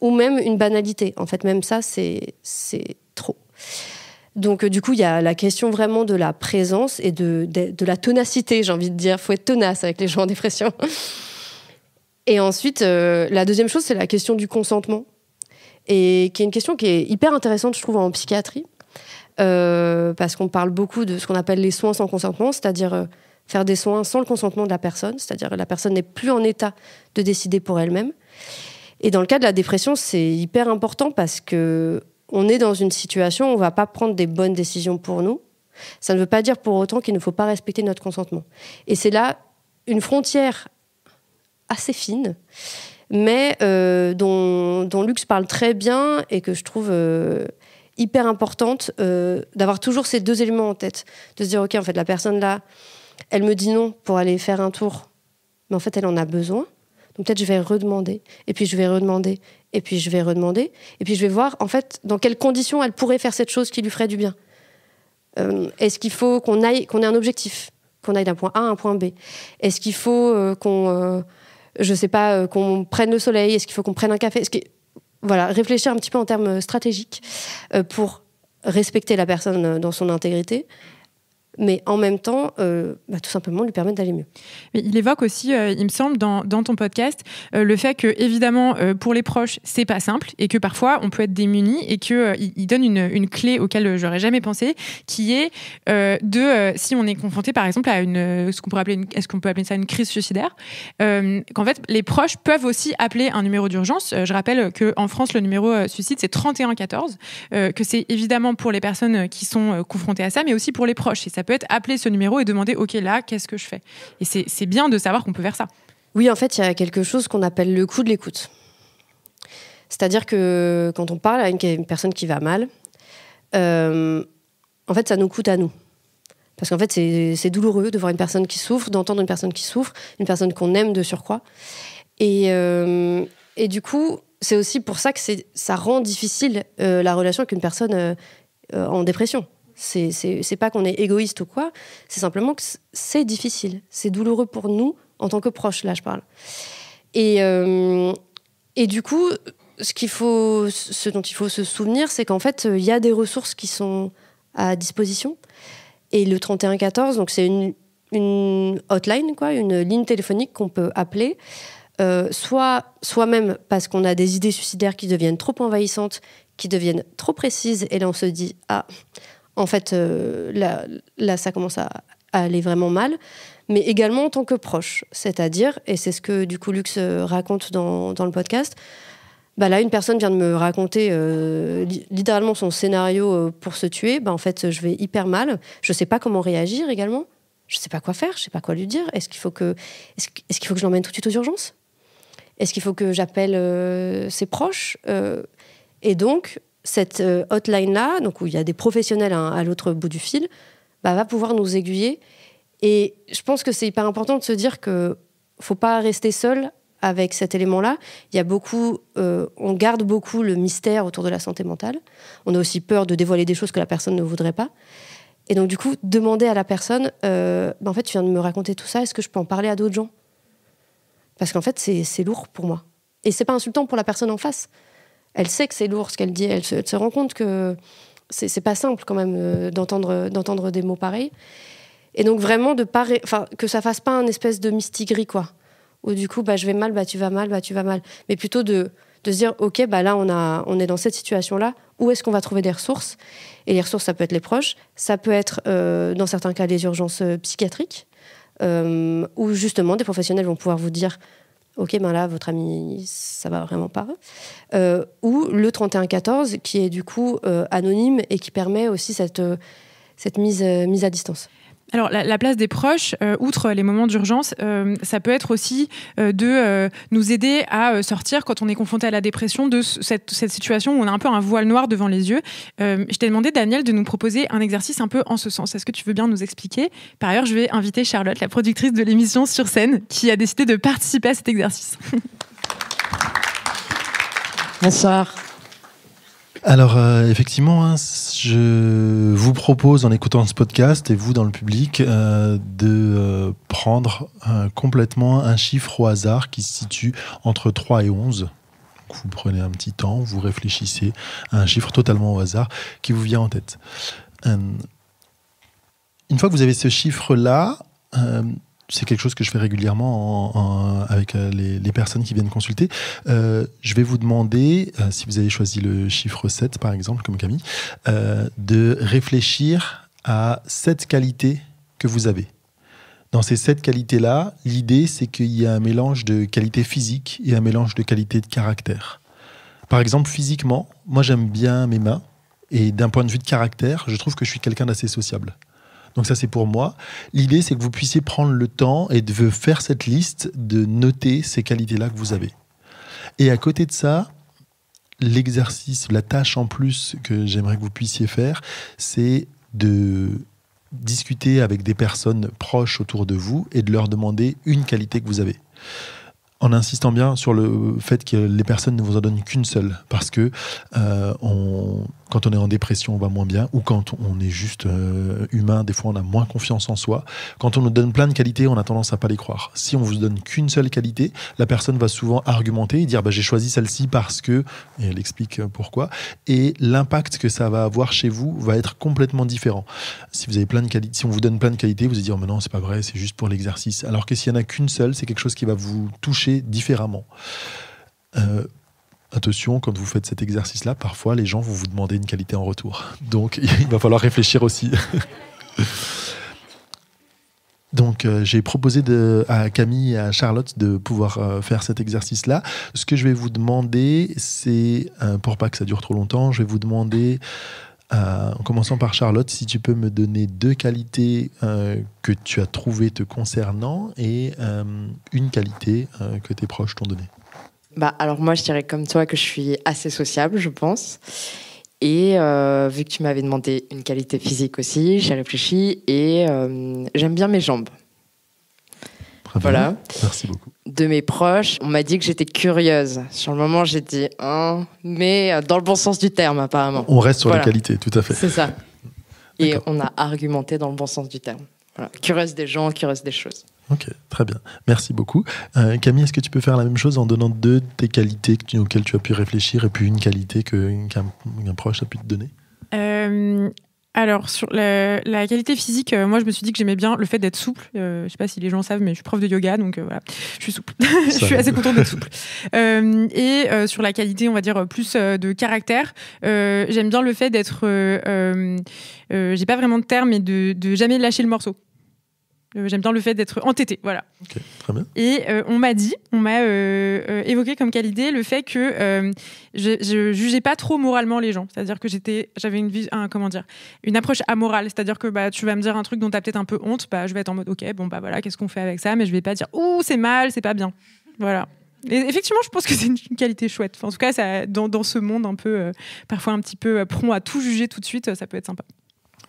ou même une banalité. En fait, même ça, c'est trop. Donc, euh, du coup, il y a la question vraiment de la présence et de, de, la tenacité, j'ai envie de dire. Il faut être tenace avec les gens en dépression. Et ensuite, euh, la deuxième chose, c'est la question du consentement, et qui est une question qui est hyper intéressante, je trouve, en psychiatrie, euh, parce qu'on parle beaucoup de ce qu'on appelle les soins sans consentement, c'est-à-dire faire des soins sans le consentement de la personne, c'est-à-dire la personne n'est plus en état de décider pour elle-même. Et dans le cas de la dépression, c'est hyper important parce que on est dans une situation où on va pas prendre des bonnes décisions pour nous. Ça ne veut pas dire pour autant qu'il ne faut pas respecter notre consentement. Et c'est là une frontière assez fine, mais euh, dont, dont, Lux parle très bien et que je trouve euh, hyper importante euh, d'avoir toujours ces deux éléments en tête. De se dire, OK, en fait, la personne là, elle me dit non pour aller faire un tour, mais en fait, elle en a besoin peut-être je vais redemander, et puis je vais redemander, et puis je vais redemander, et puis je vais voir en fait dans quelles conditions elle pourrait faire cette chose qui lui ferait du bien. Euh, est-ce qu'il faut qu'on aille, qu'on ait un objectif, qu'on aille d'un point A à un point B Est-ce qu'il faut euh, qu'on, euh, je sais pas, qu'on prenne le soleil Est-ce qu'il faut qu'on prenne un café voilà, réfléchir un petit peu en termes stratégiques pour respecter la personne dans son intégrité mais en même temps, euh, bah, tout simplement lui permettre d'aller mieux. Mais il évoque aussi, euh, il me semble, dans, ton podcast, euh, le fait que, évidemment, pour les proches, c'est pas simple et que parfois on peut être démuni et qu'il il donne une, une, clé auquel j'aurais jamais pensé, qui est de, si on est confronté par exemple à une, ce qu'on pourrait appeler, est-ce qu'on peut appeler ça une crise suicidaire, qu'en fait, les proches peuvent aussi appeler un numéro d'urgence. je rappelle qu'en France, le numéro suicide, c'est 3114, que c'est évidemment pour les personnes qui sont confrontées à ça, mais aussi pour les proches. Et ça peut être appeler ce numéro et demander, OK, là, qu'est-ce que je fais Et c'est bien de savoir qu'on peut faire ça. Oui, en fait, il y a quelque chose qu'on appelle le coup de l'écoute. C'est-à-dire que quand on parle à une, personne qui va mal, euh, en fait, ça nous coûte à nous. Parce qu'en fait, c'est douloureux de voir une personne qui souffre, d'entendre une personne qui souffre, une personne qu'on aime de surcroît. Et, euh, et du coup, c'est aussi pour ça que ça rend difficile euh, la relation avec une personne en dépression. C'est pas qu'on est égoïste ou quoi, c'est simplement que c'est difficile, c'est douloureux pour nous en tant que proches, là je parle. Et, euh, et du coup, ce, faut, ce dont il faut se souvenir, c'est qu'en fait, il y a des ressources qui sont à disposition. Et le 3114, donc c'est une, hotline, quoi, une ligne téléphonique qu'on peut appeler, euh, soit même parce qu'on a des idées suicidaires qui deviennent trop envahissantes, qui deviennent trop précises, et là on se dit ah, en fait, euh, là, ça commence à, aller vraiment mal, mais également en tant que proche. C'est-à-dire, et c'est ce que du coup Lux euh, raconte dans, le podcast, bah là, une personne vient de me raconter euh, littéralement son scénario pour se tuer. Bah, en fait, je vais hyper mal. Je ne sais pas comment réagir également. Je ne sais pas quoi faire. Je ne sais pas quoi lui dire. Est-ce qu'il faut que, est-ce, qu'il faut que je l'emmène tout de suite aux urgences Est-ce qu'il faut que j'appelle ses proches Et donc, cette euh, hotline-là, donc où il y a des professionnels hein, à, l'autre bout du fil, bah, va pouvoir nous aiguiller. Et je pense que c'est hyper important de se dire que faut pas rester seul avec cet élément-là. Il y a beaucoup, euh, on garde beaucoup le mystère autour de la santé mentale. On a aussi peur de dévoiler des choses que la personne ne voudrait pas. Et donc du coup, demander à la personne, euh, bah, en fait, tu viens de me raconter tout ça. Est-ce que je peux en parler à d'autres gens Parce qu'en fait, c'est lourd pour moi. Et c'est pas insultant pour la personne en face elle sait que c'est lourd ce qu'elle dit, elle se, rend compte que c'est pas simple quand même euh, d'entendre des mots pareils. Et donc vraiment de pas, enfin que ça fasse pas un espèce de mistigris quoi. Ou du coup bah je vais mal, bah tu vas mal, bah tu vas mal, mais plutôt de se dire ok bah là on a on est dans cette situation là où est-ce qu'on va trouver des ressources et les ressources ça peut être les proches ça peut être euh, dans certains cas les urgences euh, psychiatriques ou où justement des professionnels vont pouvoir vous dire OK, ben là, votre ami, ça va vraiment pas. Euh, ou le 3114, qui est du coup euh, anonyme et qui permet aussi cette, euh, cette mise, mise à distance alors la, place des proches, euh, outre les moments d'urgence, euh, ça peut être aussi euh, de nous aider à sortir quand on est confronté à la dépression de cette, cette, situation où on a un peu un voile noir devant les yeux. je t'ai demandé, Daniel, de nous proposer un exercice un peu en ce sens. Est-ce que tu veux bien nous expliquer Par ailleurs, je vais inviter Charlotte, la productrice de l'émission sur scène, qui a décidé de participer à cet exercice. Bonsoir. Alors euh, effectivement, hein, je vous propose en écoutant ce podcast et vous dans le public euh, de euh, prendre complètement un chiffre au hasard qui se situe entre 3 et 11. vous prenez un petit temps, vous réfléchissez à un chiffre totalement au hasard qui vous vient en tête. une fois que vous avez ce chiffre-là, c'est quelque chose que je fais régulièrement avec euh, les, personnes qui viennent consulter. Euh, je vais vous demander, euh, si vous avez choisi le chiffre 7 par exemple, comme Camille, de réfléchir à cette qualité que vous avez. Dans ces sept qualités-là, l'idée c'est qu'il y a un mélange de qualité physique et un mélange de qualité de caractère. Par exemple, physiquement, moi j'aime bien mes mains et d'un point de vue de caractère, je trouve que je suis quelqu'un d'assez sociable. Donc ça, c'est pour moi. L'idée, c'est que vous puissiez prendre le temps et de faire cette liste, de noter ces qualités-là que vous avez. Et à côté de ça, l'exercice, la tâche en plus que j'aimerais que vous puissiez faire, c'est de discuter avec des personnes proches autour de vous et de leur demander une qualité que vous avez en insistant bien sur le fait que les personnes ne vous en donnent qu'une seule, parce que euh, on, quand on est en dépression, on va moins bien, ou quand on est juste euh, humain, des fois on a moins confiance en soi. Quand on nous donne plein de qualités, on a tendance à pas les croire. Si on vous donne qu'une seule qualité, la personne va souvent argumenter et dire bah, j'ai choisi celle-ci parce que, et elle explique euh, pourquoi, et l'impact que ça va avoir chez vous va être complètement différent. Si vous avez plein de si on vous donne plein de qualités, vous allez dire mais non c'est pas vrai, c'est juste pour l'exercice. Alors que s'il y en a qu'une seule, c'est quelque chose qui va vous toucher différemment. Euh, Attention, quand vous faites cet exercice-là, parfois les gens vont vous demander une qualité en retour. Donc il va falloir réfléchir aussi. Donc euh, j'ai proposé à Camille et à Charlotte de pouvoir euh, faire cet exercice-là. Ce que je vais vous demander, c'est, euh, pour pas que ça dure trop longtemps, je vais vous demander, en commençant par Charlotte, si tu peux me donner deux qualités que tu as trouvées te concernant et une qualité que tes proches t'ont donnée. Bah, alors moi, je dirais comme toi que je suis assez sociable, je pense. Et euh, vu que tu m'avais demandé une qualité physique aussi, j'ai réfléchi et euh, j'aime bien mes jambes. Voilà. Merci beaucoup. De mes proches, on m'a dit que j'étais curieuse. Sur le moment, j'ai dit hein, mais dans le bon sens du terme, apparemment. On reste sur la qualité, tout à fait. C'est ça. Et on a argumenté dans le bon sens du terme. Curieuse des gens, curieuse des choses. Ok, très bien. Merci beaucoup. Euh, Camille, est-ce que tu peux faire la même chose en donnant deux tes qualités auxquelles tu as pu réfléchir et puis une qualité qu'un proche a pu te donner euh, Alors, sur la, qualité physique, euh, moi, je me suis dit que j'aimais bien le fait d'être souple. je ne sais pas si les gens savent, mais je suis prof de yoga, donc voilà, je suis souple. je suis assez contente d'être souple. et sur la qualité, on va dire, plus de caractère, j'aime bien le fait d'être... j'ai pas vraiment de terme, mais de, de jamais lâcher le morceau. Euh, j'aime bien le fait d'être entêté, voilà. Et euh, on m'a dit, on m'a euh, évoqué comme qualité le fait que je, je, jugeais pas trop moralement les gens, c'est-à-dire que j'étais, j'avais une vie, comment dire, une approche amorale, c'est-à-dire que bah tu vas me dire un truc dont tu as peut-être un peu honte, bah je vais être en mode ok, bon bah voilà, qu'est-ce qu'on fait avec ça, mais je vais pas dire ouh c'est mal, c'est pas bien, voilà. Et effectivement, je pense que c'est une qualité chouette. en tout cas, ça, dans, dans, ce monde un peu, parfois un petit peu prompt à tout juger tout de suite, ça peut être sympa.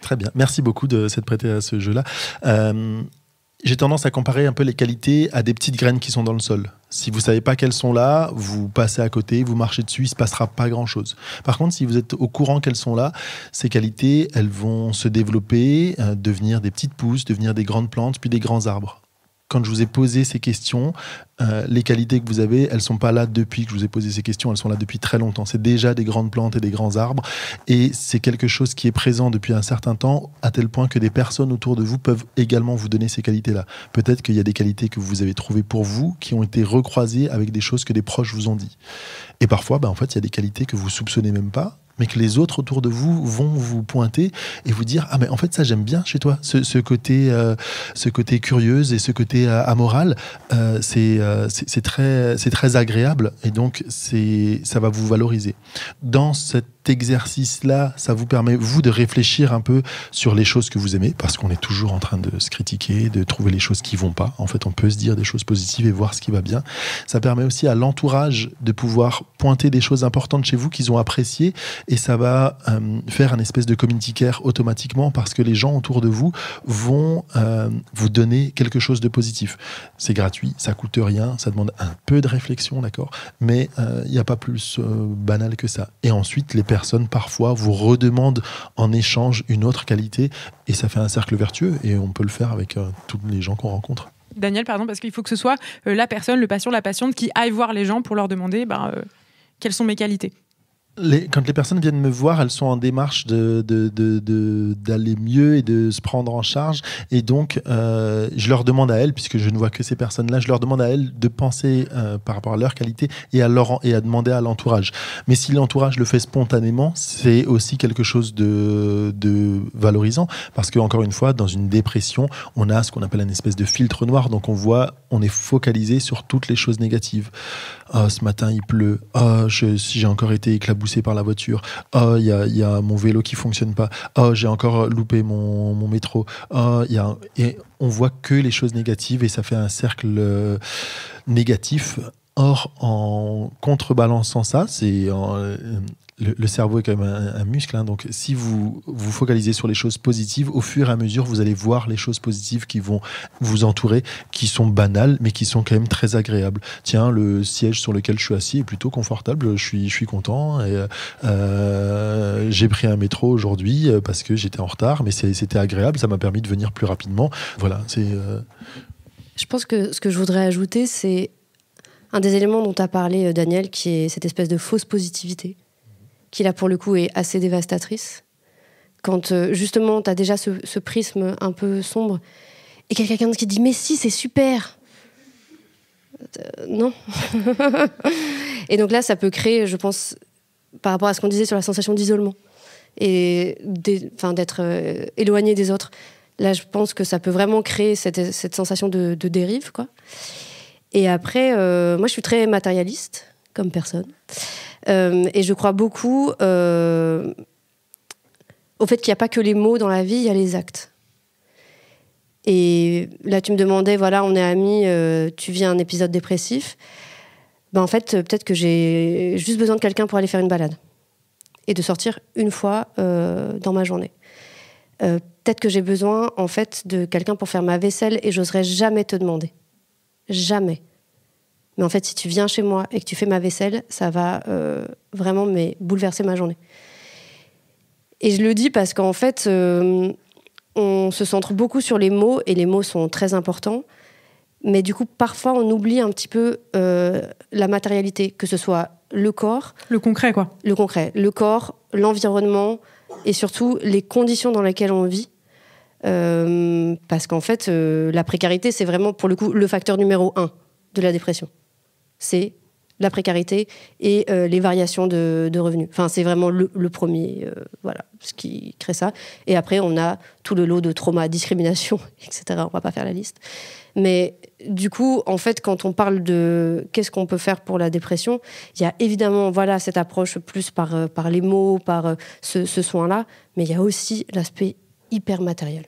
Très bien. Merci beaucoup de s'être prêté à ce jeu-là. Euh, j'ai tendance à comparer un peu les qualités à des petites graines qui sont dans le sol. Si vous savez pas qu'elles sont là, vous passez à côté, vous marchez dessus, il se passera pas grand chose. Par contre, si vous êtes au courant qu'elles sont là, ces qualités, elles vont se développer, euh, devenir des petites pousses, devenir des grandes plantes, puis des grands arbres quand je vous ai posé ces questions, euh, les qualités que vous avez, elles sont pas là depuis que je vous ai posé ces questions, elles sont là depuis très longtemps. C'est déjà des grandes plantes et des grands arbres, et c'est quelque chose qui est présent depuis un certain temps, à tel point que des personnes autour de vous peuvent également vous donner ces qualités-là. Peut-être qu'il y a des qualités que vous avez trouvées pour vous, qui ont été recroisées avec des choses que des proches vous ont dit. Et parfois, ben, en fait, il y a des qualités que vous soupçonnez même pas, mais que les autres autour de vous vont vous pointer et vous dire ah mais en fait ça j'aime bien chez toi ce, côté euh, ce côté curieuse et ce côté euh, amoral euh, c'est c'est très c'est très agréable et donc c'est ça va vous valoriser dans cette exercice-là, ça vous permet, vous, de réfléchir un peu sur les choses que vous aimez, parce qu'on est toujours en train de se critiquer, de trouver les choses qui vont pas. En fait, on peut se dire des choses positives et voir ce qui va bien. Ça permet aussi à l'entourage de pouvoir pointer des choses importantes chez vous qu'ils ont appréciées, et ça va euh, faire un espèce de community care automatiquement, parce que les gens autour de vous vont euh, vous donner quelque chose de positif. C'est gratuit, ça coûte rien, ça demande un peu de réflexion, d'accord, mais euh, il n'y a pas plus banal que ça. Et ensuite, les personne parfois vous redemande en échange une autre qualité et ça fait un cercle vertueux et on peut le faire avec euh, tous les gens qu'on rencontre. Daniel, pardon, parce qu'il faut que ce soit euh, la personne, le patient, la patiente qui aille voir les gens pour leur demander ben, euh, quelles sont mes qualités quand les personnes viennent me voir, elles sont en démarche d'aller de, de, mieux et de se prendre en charge. Et donc, euh, je leur demande à elles, puisque je ne vois que ces personnes-là, je leur demande à elles de penser euh, par rapport à leur qualité et à, leur, et à demander à l'entourage. Mais si l'entourage le fait spontanément, c'est aussi quelque chose de, de valorisant. Parce que, encore une fois, dans une dépression, on a ce qu'on appelle une espèce de filtre noir. Donc, on voit, on est focalisé sur toutes les choses négatives. Ah, ce matin, il pleut. Ah, j'ai encore été éclaboussé par la voiture. Ah, il y a, mon vélo qui fonctionne pas. Ah, j'ai encore euh, loupé mon, métro. Ah, y et on voit que les choses négatives et ça fait un cercle euh, négatif. Or, en contrebalançant ça, c'est en, euh, le, cerveau est quand même un, muscle, hein. donc si vous vous focalisez sur les choses positives, au fur et à mesure, vous allez voir les choses positives qui vont vous entourer, qui sont banales, mais qui sont quand même très agréables. Tiens, le siège sur lequel je suis assis est plutôt confortable, je suis, content. Euh, j'ai pris un métro aujourd'hui euh, parce que j'étais en retard, mais c'était agréable, ça m'a permis de venir plus rapidement. Voilà, euh, Je pense que ce que je voudrais ajouter, c'est un des éléments dont a parlé, Daniel, qui est cette espèce de fausse positivité qui là pour le coup est assez dévastatrice. Quand euh, justement tu as déjà ce, prisme un peu sombre et quelqu'un qui dit mais si c'est super euh, Non. et donc là ça peut créer, je pense, par rapport à ce qu'on disait sur la sensation d'isolement et d'être euh, éloigné des autres. Là je pense que ça peut vraiment créer cette, sensation de, dérive. quoi. Et après, moi je suis très matérialiste comme personne. Euh, et je crois beaucoup euh, au fait qu'il n'y a pas que les mots dans la vie, il y a les actes. Et là, tu me demandais, voilà, on est amis, euh, tu vis un épisode dépressif. Ben, en fait, peut-être que j'ai juste besoin de quelqu'un pour aller faire une balade et de sortir une fois dans ma journée. peut-être que j'ai besoin, en fait, de quelqu'un pour faire ma vaisselle et j'oserais jamais te demander. Jamais. Mais en fait, si tu viens chez moi et que tu fais ma vaisselle, ça va euh, vraiment me bouleverser ma journée. Et je le dis parce qu'en fait, euh, on se centre beaucoup sur les mots et les mots sont très importants. Mais du coup, parfois, on oublie un petit peu euh, la matérialité, que ce soit le corps. Le concret, quoi. Le concret. Le corps, l'environnement et surtout les conditions dans lesquelles on vit. parce qu'en fait, la précarité, c'est vraiment, pour le coup, le facteur numéro un de la dépression c'est la précarité et euh, les variations de, revenus. Enfin, c'est vraiment le, premier, euh, voilà, ce qui crée ça. Et après, on a tout le lot de traumas, discrimination, etc. On va pas faire la liste. Mais du coup, en fait, quand on parle de qu'est-ce qu'on peut faire pour la dépression, il y a évidemment, voilà, cette approche plus par, euh, par les mots, par ce, ce soin-là, mais il y a aussi l'aspect hyper matériel.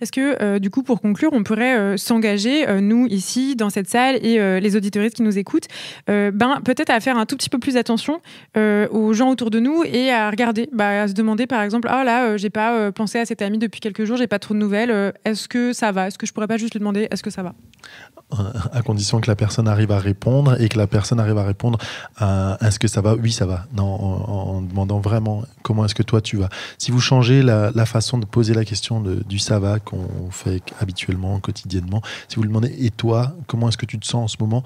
Est-ce que, euh, du coup, pour conclure, on pourrait euh, s'engager, euh, nous, ici, dans cette salle, et les auditoristes qui nous écoutent, ben, peut-être à faire un tout petit peu plus attention aux gens autour de nous et à regarder, bah, à se demander, par exemple, ah oh, là, j'ai pas pensé à cet ami depuis quelques jours, j'ai pas trop de nouvelles, est-ce que ça va Est-ce que je pourrais pas juste lui demander, est-ce que ça va à condition que la personne arrive à répondre et que la personne arrive à répondre à est-ce que ça va Oui, ça va. Non, en, demandant vraiment comment est-ce que toi tu vas. Si vous changez la, façon de poser la question du ça va, qu'on fait habituellement, quotidiennement. Si vous lui demandez, et toi, comment est-ce que tu te sens en ce moment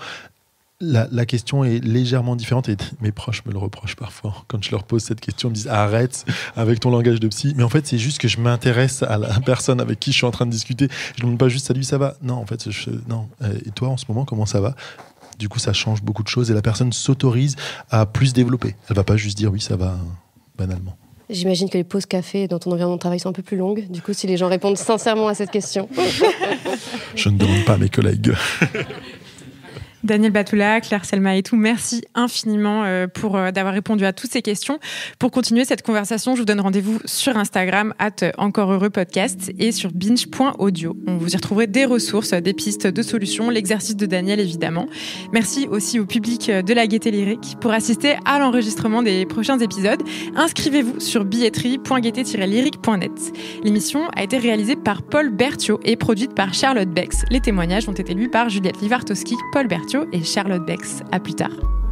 la, question est légèrement différente mes proches me le reprochent parfois. Quand je leur pose cette question, ils me disent arrête avec ton langage de psy. Mais en fait, c'est juste que je m'intéresse à la personne avec qui je suis en train de discuter. Je ne demande pas juste salut, ça va. Non, en fait, non. Euh, et toi, en ce moment, comment ça va Du coup, ça change beaucoup de choses et la personne s'autorise à plus développer. Elle ne va pas juste dire oui, ça va euh, banalement. J'imagine que les pauses café dans ton environnement de travail sont un peu plus longues. Du coup, si les gens répondent sincèrement à cette question. Je ne demande pas à mes collègues. Daniel Batoula, Claire Selma et tout, merci infiniment euh, pour euh, d'avoir répondu à toutes ces questions. Pour continuer cette conversation, je vous donne rendez-vous sur Instagram, at encore heureux podcast et sur binge.audio. On vous y retrouverez des ressources, des pistes de solutions, l'exercice de Daniel évidemment. Merci aussi au public de la Gaieté Lyrique pour assister à l'enregistrement des prochains épisodes. Inscrivez-vous sur billetterie.gaieté-lyrique.net. L'émission a été réalisée par Paul Berthiaud et produite par Charlotte Bex. Les témoignages ont été lus par Juliette Livartowski, Paul Berthiaud et Charlotte Bex. À plus tard.